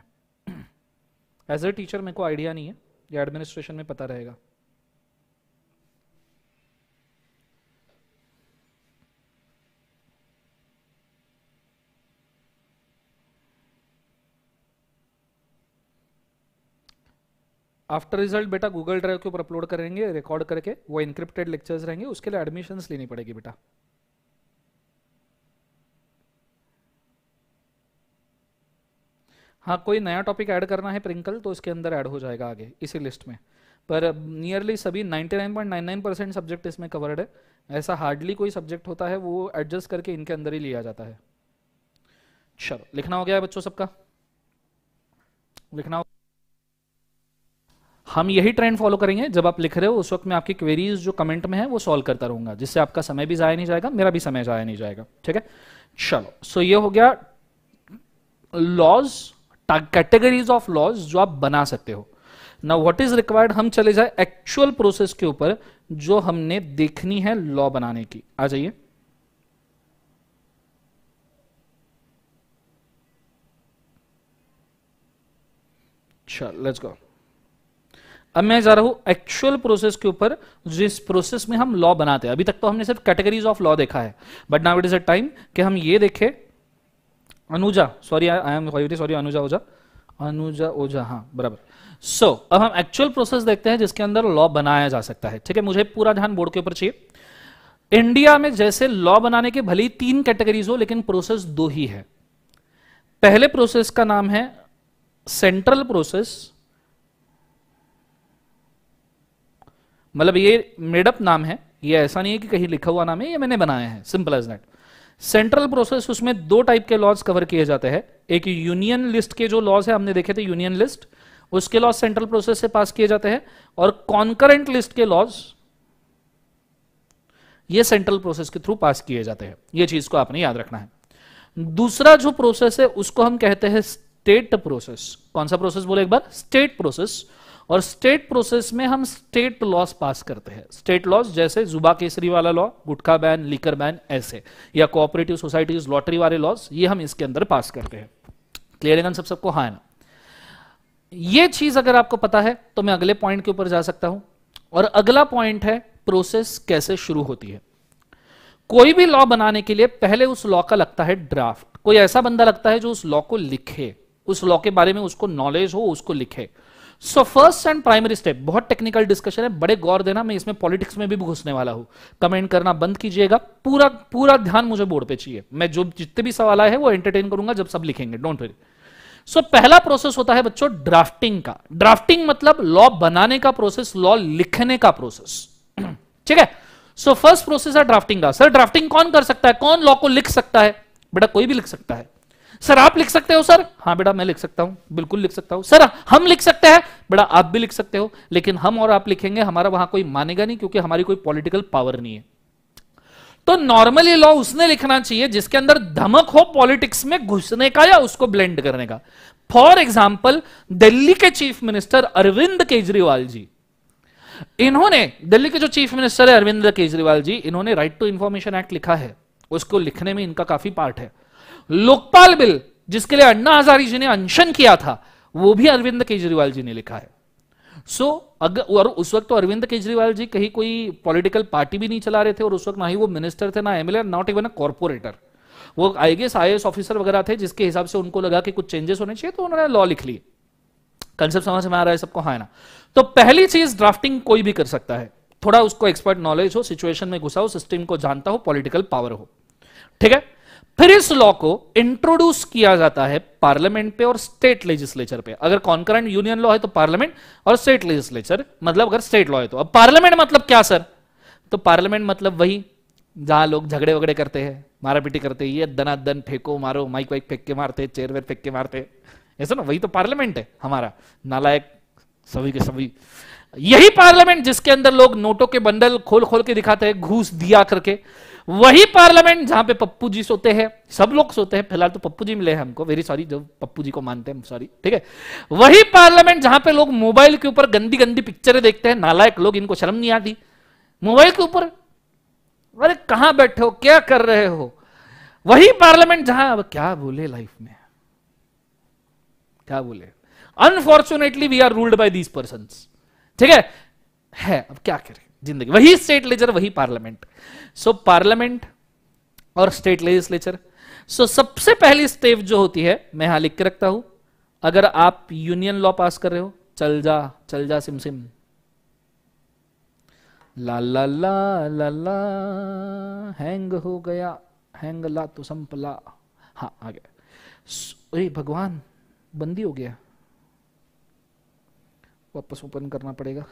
एज अ टीचर मेरे को आइडिया नहीं है या एडमिनिस्ट्रेशन में पता रहेगा आफ्टर रिजल्ट बेटा गूगल ड्राइव के ऊपर अपलोड करेंगे रिकॉर्ड करके वो इनक्रिप्टेड लेक्चर्स रहेंगे उसके लिए एडमिशन्स लेनी पड़ेगी बेटा हाँ कोई नया टॉपिक ऐड करना है प्रिंकल तो इसके अंदर ऐड हो जाएगा आगे इसी लिस्ट में पर नियरली सभी 99.99 परसेंट सब्जेक्ट इसमें कवर्ड है ऐसा हार्डली कोई सब्जेक्ट होता है वो एडजस्ट करके इनके अंदर ही लिया जाता है चलो लिखना हो गया है बच्चों सबका लिखना हो हम यही ट्रेंड फॉलो करेंगे जब आप लिख रहे हो उस वक्त मैं आपकी क्वेरीज जो कमेंट में है वो सॉल्व करता रहूंगा जिससे आपका समय भी जाया नहीं जाएगा मेरा भी समय जाया नहीं जाएगा ठीक है चलो सो ये हो गया लॉज कैटेगरीज ऑफ लॉज जो आप बना सकते हो ना व्हाट इज रिक्वायर्ड हम चले जाए एक्चुअल प्रोसेस के ऊपर जो हमने देखनी है लॉ बनाने की आ जाइए चल लेट्स गो अब मैं जा रहा हूं एक्चुअल प्रोसेस के ऊपर जिस प्रोसेस में हम लॉ बनाते हैं अभी तक तो हमने सिर्फ कैटेगरीज ऑफ लॉ देखा है but now it is a time कि हम ये देखें Anuja sorry I am sorry Anuja Ojha Anuja Ojha हाँ बराबर सो so, अब हम एक्चुअल प्रोसेस देखते हैं जिसके अंदर लॉ बनाया जा सकता है ठीक है मुझे पूरा ध्यान बोर्ड के ऊपर चाहिए इंडिया में जैसे लॉ बनाने के भले तीन कैटेगरीज हो लेकिन प्रोसेस दो ही है पहले प्रोसेस का नाम है सेंट्रल प्रोसेस मतलब ये मेडअप नाम है ये ऐसा नहीं है कि कहीं लिखा हुआ नाम है ये मैंने बनाया है simple as that central process उसमें दो टाइप के लॉज कवर किए जाते हैं एक यूनियन लिस्ट के जो लॉज है हमने देखे थे यूनियन लिस्ट उसके लॉज सेंट्रल प्रोसेस से पास किए जाते हैं और कॉन्करेंट लिस्ट के लॉज ये सेंट्रल प्रोसेस के थ्रू पास किए जाते हैं ये चीज को आपने याद रखना है दूसरा जो प्रोसेस है उसको हम कहते हैं स्टेट प्रोसेस कौन सा प्रोसेस बोले एक बार स्टेट प्रोसेस और स्टेट प्रोसेस में हम स्टेट लॉस पास करते हैं स्टेट लॉस जैसे जुबा केसरी वाला law gutkha ban liquor ban ऐसे या कोऑपरेटिव सोसाइटीज लॉटरी वाले लॉस ये हम इसके अंदर पास करते हैं क्लियर सब सबको हाँ ना ये चीज अगर आपको पता है तो मैं अगले पॉइंट के ऊपर जा सकता हूं और अगला पॉइंट है प्रोसेस कैसे शुरू होती है कोई भी लॉ बनाने के लिए पहले उस लॉ का लगता है ड्राफ्ट कोई ऐसा बंदा लगता है जो उस लॉ को लिखे उस लॉ के बारे में उसको नॉलेज हो उसको लिखे so first and primary step बहुत टेक्निकल डिस्कशन है बड़े गौर देना मैं इसमें पॉलिटिक्स में भी घुसने वाला हूं कमेंट करना बंद कीजिएगा पूरा पूरा ध्यान मुझे बोर्ड पे चाहिए मैं जो जितने भी सवाल आए हैं वो एंटरटेन करूंगा जब सब लिखेंगे डोंट वरी सो पहला प्रोसेस होता है बच्चों ड्राफ्टिंग का ड्राफ्टिंग मतलब लॉ बनाने का प्रोसेस लॉ लिखने का प्रोसेस ठीक है सो फर्स्ट प्रोसेस है ड्राफ्टिंग का सर ड्राफ्टिंग कौन कर सकता है कौन लॉ को लिख सकता है बेटा कोई भी लिख सकता है सर आप लिख सकते हो सर हाँ बेटा मैं लिख सकता हूं बिल्कुल लिख सकता हूं सर हम लिख सकते हैं बेटा आप भी लिख सकते हो लेकिन हम और आप लिखेंगे हमारा वहां कोई मानेगा नहीं क्योंकि हमारी कोई पॉलिटिकल पावर नहीं है तो नॉर्मली लॉ उसने लिखना चाहिए जिसके अंदर धमक हो पॉलिटिक्स में घुसने का या उसको ब्लेंड करने का फॉर एग्जाम्पल दिल्ली के चीफ मिनिस्टर अरविंद केजरीवाल जी इन्होंने दिल्ली के जो चीफ मिनिस्टर है अरविंद केजरीवाल जी इन्होंने राइट टू इंफॉर्मेशन एक्ट लिखा है उसको लिखने में इनका काफी पार्ट है लोकपाल बिल जिसके लिए अन्ना हजारी जी ने अनशन किया था वो भी अरविंद केजरीवाल जी ने लिखा है सो so, अगर उस वक्त तो अरविंद केजरीवाल जी कहीं कोई पॉलिटिकल पार्टी भी नहीं चला रहे थे और उस वक्त ना ही वो मिनिस्टर थे ना MLA not even a corporator वो आई गेस आई ऑफिसर वगैरह थे जिसके हिसाब से उनको लगा कि कुछ चेंजेस होने चाहिए तो उन्होंने लॉ लिख लिए कंसेप्ट समझ में आ रहा है सबको हाँ ना तो पहली चीज ड्राफ्टिंग कोई भी कर सकता है थोड़ा उसको एक्सपर्ट नॉलेज हो सिचुएशन में घुसा हो सिस्टम को जानता हो पॉलिटिकल पावर हो ठीक है फिर इस लॉ को इंट्रोड्यूस किया जाता है पार्लियामेंट पे और स्टेट लेजिस्लेचर पे अगर कॉन्करेंट यूनियन लॉ है तो पार्लियामेंट और स्टेट लेजिस्लेचर मतलब अगर स्टेट लॉ है तो अब पार्लियामेंट मतलब क्या सर तो पार्लियामेंट मतलब वही जहां लोग झगड़े वगड़े करते हैं मारा पीटी करते हैं ये दना दन फेंको मारो माइक वाइक फेंक के मारते चेयर वेयर फेंक के मारते ऐसा ना वही तो पार्लियामेंट है हमारा नालायक सभी के सभी यही पार्लियामेंट जिसके अंदर लोग नोटों के बंडल खोल खोल के दिखाते हैं घूस दिया करके वही पार्लियामेंट जहां पे पप्पू जी सोते हैं सब लोग सोते हैं फिलहाल तो पप्पू जी मिले हैं हमको वेरी सॉरी जो पप्पू जी को मानते हैं सॉरी ठीक है वही पार्लियामेंट जहां पे लोग मोबाइल के ऊपर गंदी गंदी पिक्चरें देखते हैं नालायक लोग इनको शर्म नहीं आती मोबाइल के ऊपर अरे कहां बैठे हो क्या कर रहे हो वही पार्लियामेंट जहां अब क्या बोले लाइफ में क्या बोले unfortunately we are ruled by these person ठीक है है अब क्या करें जिंदगी वही स्टेट लेजर वही पार्लियामेंट सो पार्लियामेंट और स्टेट लेजिस्लेचर सो सबसे पहली स्टेप जो होती है मैं यहां लिख के रखता हूं अगर आप यूनियन लॉ पास कर रहे हो चल जा चल जा सिम सिम ला ला ला ला ला हैंग हो गया हैंग ला तो संपला हा आ गया ए भगवान बंदी हो गया वापस ओपन करना पड़ेगा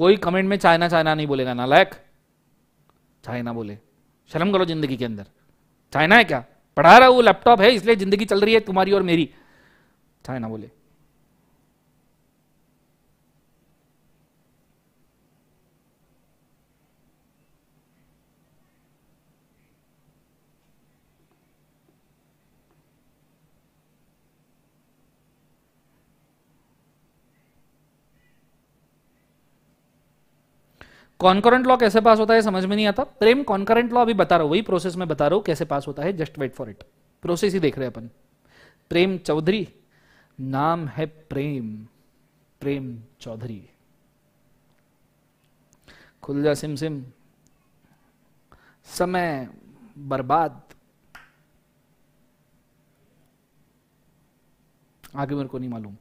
कोई कमेंट में चाइना चाइना नहीं बोलेगा नालायक चाइना बोले शर्म करो जिंदगी के अंदर चाइना है क्या पढ़ा रहा वो लैपटॉप है इसलिए जिंदगी चल रही है तुम्हारी और मेरी चाइना बोले कॉन्करेंट लॉ कैसे पास होता है समझ में नहीं आता प्रेम कॉन्करेंट लॉ अभी बता रहा हूं वही प्रोसेस में बता रहा हूं कैसे पास होता है just wait for it process ही देख रहे अपन प्रेम चौधरी नाम है प्रेम प्रेम चौधरी खुल जा सिम सिम समय बर्बाद आगे मेरे को नहीं मालूम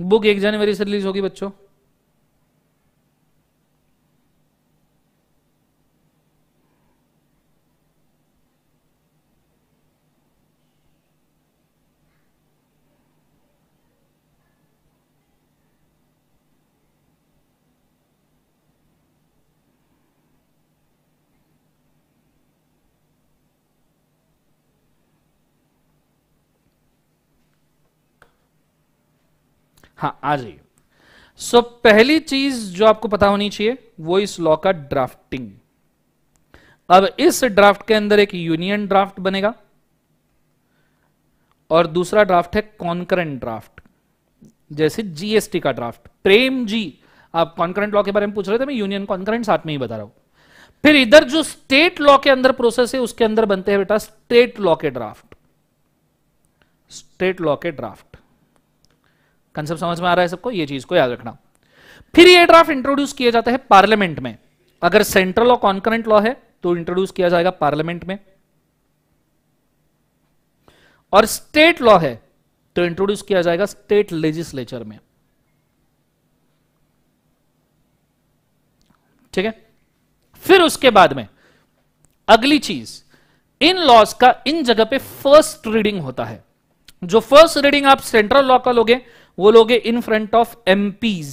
बुक एक जनवरी से रिलीज होगी बच्चों हाँ आ जाइए सो so, पहली चीज जो आपको पता होनी चाहिए वो इस लॉ का ड्राफ्टिंग अब इस ड्राफ्ट के अंदर एक यूनियन ड्राफ्ट बनेगा और दूसरा ड्राफ्ट है कॉन्करेंट ड्राफ्ट जैसे जीएसटी का ड्राफ्ट प्रेम जी आप कॉन्करेंट लॉ के बारे में पूछ रहे थे मैं यूनियन कॉन्करेंट साथ में ही बता रहा हूं फिर इधर जो स्टेट लॉ के अंदर प्रोसेस है उसके अंदर बनते हैं बेटा स्टेट लॉ के ड्राफ्ट स्टेट लॉ के ड्राफ्ट कंसेप्ट समझ में आ रहा है सबको ये चीज को याद रखना फिर ये ड्राफ्ट इंट्रोड्यूस किया जाता है पार्लियामेंट में अगर सेंट्रल और कॉन्करेंट लॉ है तो इंट्रोड्यूस किया जाएगा पार्लियामेंट में और स्टेट लॉ है तो इंट्रोड्यूस किया जाएगा स्टेट लेजिस्लेचर में ठीक है फिर उसके बाद में अगली चीज इन लॉज का इन जगह पे फर्स्ट रीडिंग होता है जो फर्स्ट रीडिंग आप सेंट्रल लॉ का लोगे वो लोगे in front of MPs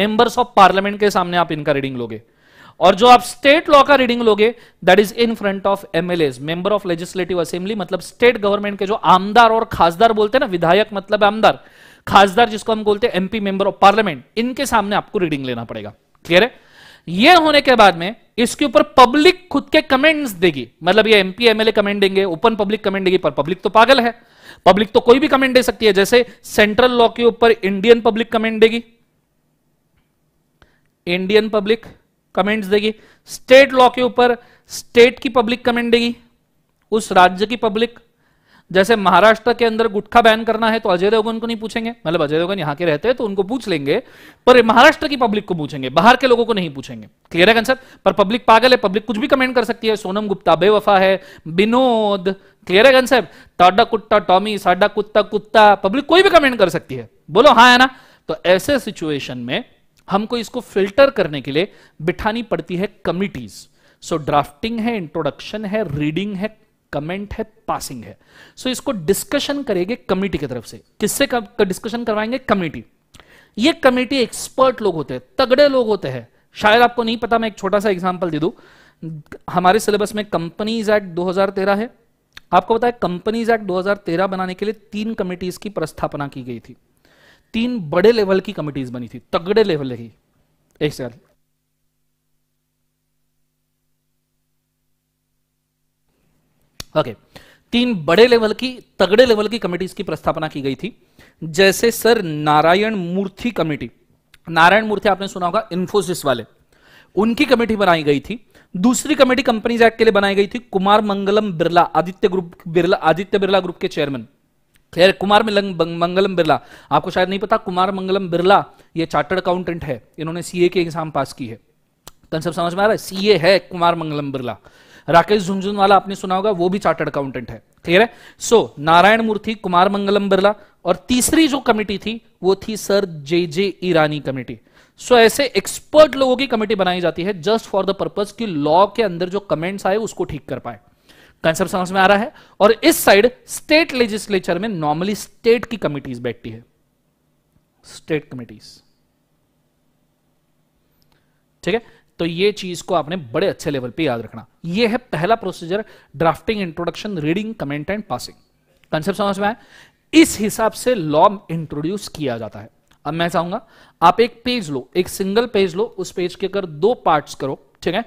members of parliament के सामने आप इनका रीडिंग लोगे और जो आप स्टेट लॉ का रीडिंग लोगे that is in front of MLA member of legislative assembly मतलब स्टेट गवर्नमेंट के जो आमदार और खासदार बोलते हैं ना विधायक मतलब आमदार खासदार जिसको हम बोलते हैं एमपी मेंबर ऑफ पार्लियामेंट इनके सामने आपको रीडिंग लेना पड़ेगा क्लियर है ये होने के बाद में इसके ऊपर पब्लिक खुद के कमेंट्स देगी मतलब ये एमपी एमएलए कमेंट देंगे ओपन पब्लिक कमेंट देगी पर पब्लिक तो पागल है पब्लिक तो कोई भी कमेंट दे सकती है जैसे सेंट्रल लॉ के ऊपर इंडियन पब्लिक कमेंट देगी इंडियन पब्लिक कमेंट्स देगी स्टेट लॉ के ऊपर स्टेट की पब्लिक कमेंट देगी उस राज्य की पब्लिक जैसे महाराष्ट्र के अंदर गुटखा बैन करना है तो अजय देवगन को नहीं पूछेंगे मतलब अजय देवगन यहां के रहते हैं तो उनको पूछ लेंगे पर महाराष्ट्र की पब्लिक को पूछेंगे बाहर के लोगों को नहीं पूछेंगे क्लियर है कंसर पर पब्लिक पागल है पब्लिक कुछ भी कमेंट कर सकती है सोनम गुप्ता बेवफा है विनोद क्लियर है कंसेप्ट टॉडा कुत्ता टॉमी साडा कुत्ता कुत्ता पब्लिक कोई भी कमेंट कर सकती है बोलो हाँ है ना तो ऐसे सिचुएशन में हमको इसको फिल्टर करने के लिए बिठानी पड़ती है कमिटीज सो ड्राफ्टिंग है इंट्रोडक्शन है रीडिंग है कमेंट है पासिंग है सो so, इसको डिस्कशन करेंगे कमिटी की तरफ से किससे डिस्कशन करवाएंगे कमिटी ये कमेटी एक्सपर्ट लोग होते हैं तगड़े लोग होते हैं शायद आपको नहीं पता मैं एक छोटा सा एग्जांपल दे दूं हमारे सिलेबस में कंपनीज एक्ट 2013 है आपको बताया कंपनीज एक्ट 2013 बनाने के लिए तीन कमिटीज की प्रस्थापना की गई थी तीन बड़े लेवल की कमिटीज बनी थी तगड़े लेवल की एक ओके तीन बड़े लेवल की तगड़े लेवल की कमिटीज की प्रस्थापना की गई थी जैसे सर नारायण मूर्ति कमेटी नारायण मूर्ति आपने सुना होगा इन्फोसिस वाले उनकी कमेटी बनाई गई थी दूसरी कमेटी कंपनीज एक्ट के लिए बनाई गई थी कुमार मंगलम बिरला आदित्य ग्रुप बिरला आदित्य बिरला ग्रुप के चेयरमैन खैर कुमार मंगलम बिरला आपको शायद नहीं पता कुमार मंगलम बिरला ये चार्टर्ड अकाउंटेंट है इन्होंने सीए की एग्जाम पास की है कंसेप्ट समझ में आ रहा है सीए है कुमार मंगलम बिरला राकेश झुंझुनवाला आपने सुना होगा वो भी चार्टर्ड अकाउंटेंट है क्लियर है सो so, नारायण मूर्ति कुमार मंगलम बिरला और तीसरी जो कमेटी थी वो थी सर जे जे ईरानी कमेटी सो ऐसे एक्सपर्ट लोगों की कमेटी बनाई जाती है जस्ट फॉर द पर्पज की लॉ के अंदर जो कमेंट्स आए उसको ठीक कर पाए कंसेप्ट समझ में आ रहा है और इस साइड स्टेट लेजिस्लेचर में नॉर्मली स्टेट की कमिटीज बैठती है स्टेट कमिटीज ठीक है तो ये चीज को आपने बड़े अच्छे लेवल पे याद रखना ये है पहला procedure drafting introduction reading comment and passing concept समझ में आया इस हिसाब से लॉ इंट्रोड्यूस किया जाता है अब मैं चाहूंगा आप एक पेज लो एक सिंगल पेज लो उस पेज के अगर दो पार्ट्स करो ठीक है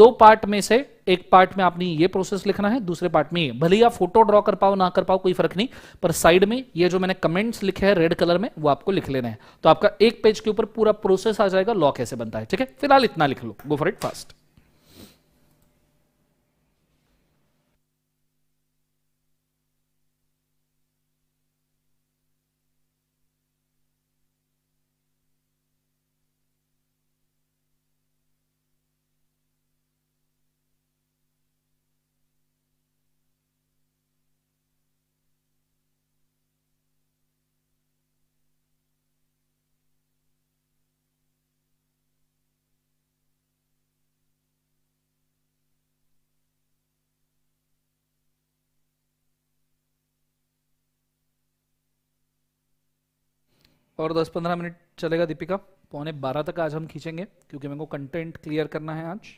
दो पार्ट में से एक पार्ट में आपने ये प्रोसेस लिखना है दूसरे पार्ट में ये भले ही आप फोटो ड्रॉ कर पाओ ना कर पाओ कोई फर्क नहीं पर साइड में ये जो मैंने कमेंट्स लिखे हैं रेड कलर में वो आपको लिख लेना है तो आपका एक पेज के ऊपर पूरा प्रोसेस आ जाएगा लॉ कैसे बनता है ठीक है फिलहाल इतना लिख लो गो फॉर इट फास्ट और 10-15 मिनट चलेगा दीपिका पौने बारह तक आज हम खींचेंगे क्योंकि मेरे को कंटेंट क्लियर करना है आज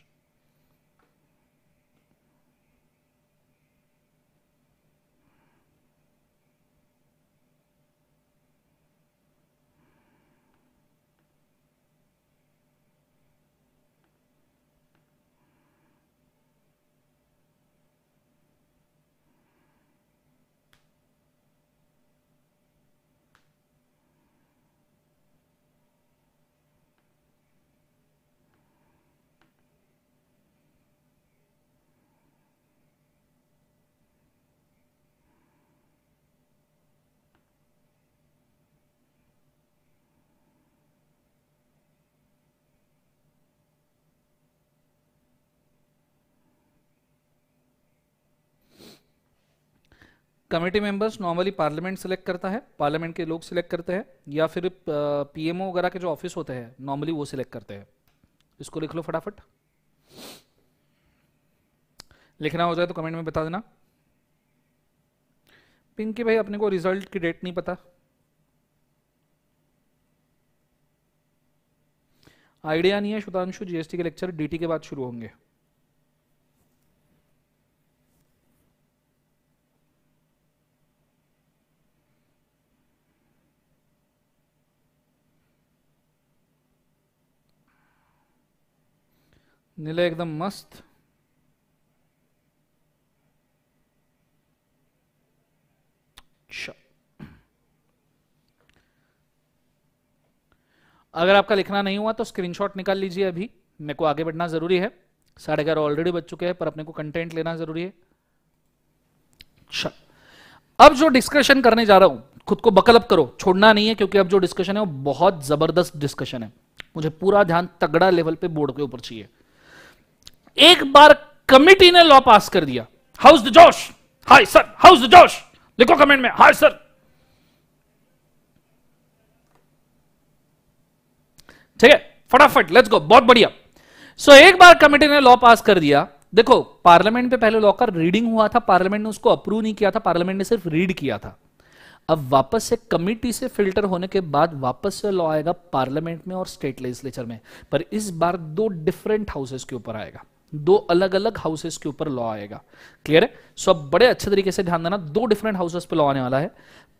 committee members normally parliament select करता है पार्लियामेंट के लोग सिलेक्ट करते हैं या फिर पीएमओ वगैरह के जो ऑफिस होते हैं नॉर्मली वो सिलेक्ट करते हैं इसको लिख लो फटाफट लिखना हो जाए तो कमेंट में बता देना पिंकी भाई अपने को रिजल्ट की डेट नहीं पता आइडिया नहीं है शुतांशु जीएसटी के लेक्चर डीटी के बाद शुरू होंगे नीला एकदम मस्त अगर आपका लिखना नहीं हुआ तो स्क्रीनशॉट निकाल लीजिए अभी मेरे को आगे बढ़ना जरूरी है साढ़े ग्यारह ऑलरेडी बच चुके हैं पर अपने को कंटेंट लेना जरूरी है अच्छा अब जो डिस्कशन करने जा रहा हूं खुद को बकल अप करो छोड़ना नहीं है क्योंकि अब जो डिस्कशन है वो बहुत जबरदस्त डिस्कशन है मुझे पूरा ध्यान तगड़ा लेवल पे बोर्ड के ऊपर चाहिए एक बार कमिटी ने लॉ पास कर दिया हाउस द जोश हाय सर हाउस द जोश लिखो कमेंट में हाय सर ठीक है फटाफट लेट्स गो बहुत बढ़िया सो so, एक बार कमिटी ने लॉ पास कर दिया देखो पार्लियामेंट पे पहले लॉ का रीडिंग हुआ था पार्लियामेंट ने उसको अप्रूव नहीं किया था पार्लियामेंट ने सिर्फ रीड किया था अब वापस से कमिटी से फिल्टर होने के बाद वापस से लॉ आएगा पार्लियामेंट में और स्टेट लेजिस्लेचर में पर इस बार दो डिफरेंट हाउसेस के ऊपर आएगा दो अलग अलग हाउसेस के ऊपर लॉ आएगा क्लियर है सो अब बड़े अच्छे तरीके से ध्यान देना दो डिफरेंट हाउसेस पे लॉ आने वाला है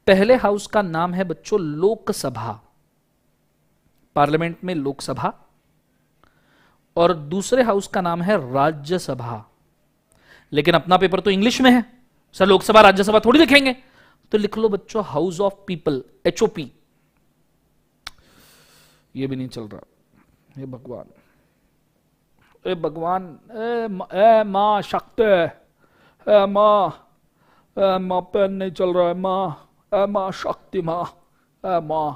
पहले हाउस का नाम है बच्चों लोकसभा पार्लियामेंट में लोकसभा और दूसरे हाउस का नाम है राज्यसभा लेकिन अपना पेपर तो इंग्लिश में है सर लोकसभा राज्यसभा थोड़ी लिखेंगे तो लिख लो बच्चों हाउस ऑफ पीपल एचओपी ये भी नहीं चल रहा ये भगवान ए भगवान ए, माँ शक्त है माँ माँ पेन नहीं चल रहा है माँ ए माँ शक्ति माँ ए माँ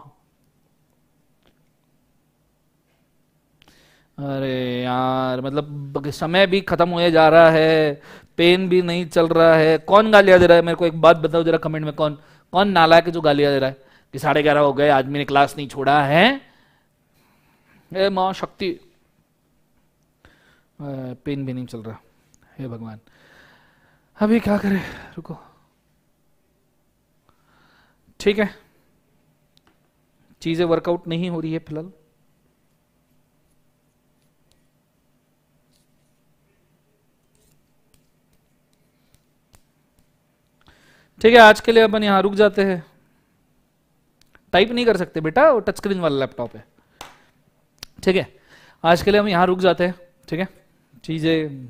अरे यार मतलब समय भी खत्म होए जा रहा है पेन भी नहीं चल रहा है कौन गालियां दे रहा है मेरे को एक बात बताओ जरा कमेंट में कौन कौन नाला के जो गालियां दे रहा है कि साढ़े ग्यारह हो गए आदमी ने क्लास नहीं छोड़ा है ए माँ शक्ति पेन भी नहीं चल रहा हे भगवान अभी क्या करें रुको ठीक है चीज़ें वर्कआउट नहीं हो रही है फिलहाल ठीक है आज के लिए अपन यहां रुक जाते हैं टाइप नहीं कर सकते बेटा वो टच स्क्रीन वाला लैपटॉप है ठीक है आज के लिए हम यहां रुक जाते हैं ठीक है चीज़ें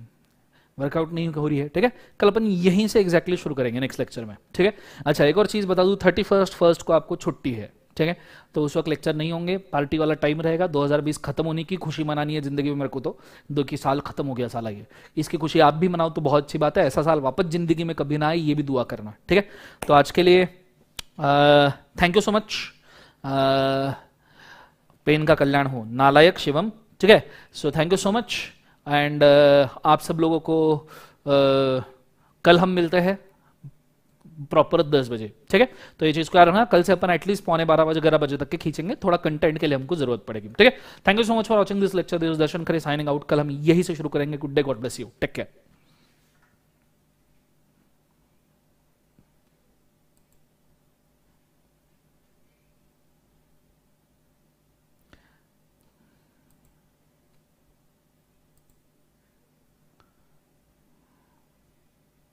वर्कआउट नहीं हो रही है ठीक है कल अपन यहीं से एग्जैक्टली exactly शुरू करेंगे नेक्स्ट लेक्चर में ठीक है अच्छा एक और चीज़ बता दू थर्टी फर्स्ट फर्स्ट को आपको छुट्टी है ठीक है तो उस वक्त लेक्चर नहीं होंगे पार्टी वाला टाइम रहेगा 2020 खत्म होने की खुशी मनानी है जिंदगी में मेरे को तो दो कि साल खत्म हो गया साल आइए इसकी खुशी आप भी मनाओ तो बहुत अच्छी बात है ऐसा साल वापस जिंदगी में कभी ना आए ये भी दुआ करना ठीक है तो आज के लिए thank you so much pen का कल्याण हो नालायक शिवम ठीक है so thank you so much and uh, आप सब लोगों को uh, कल हम मिलते हैं प्रॉपर दस बजे ठीक है तो ये चीज को रखना कल से अपन एटलीस्ट पौने बारह बजे ग्यारह बजे तक के खींचेंगे थोड़ा कंटेंट के लिए हमको जरूरत पड़ेगी ठीक है thank you so much for watching this lecture this दर्शन करें साइनिंग आउट कल हम यही से शुरू करेंगे good day god bless you take care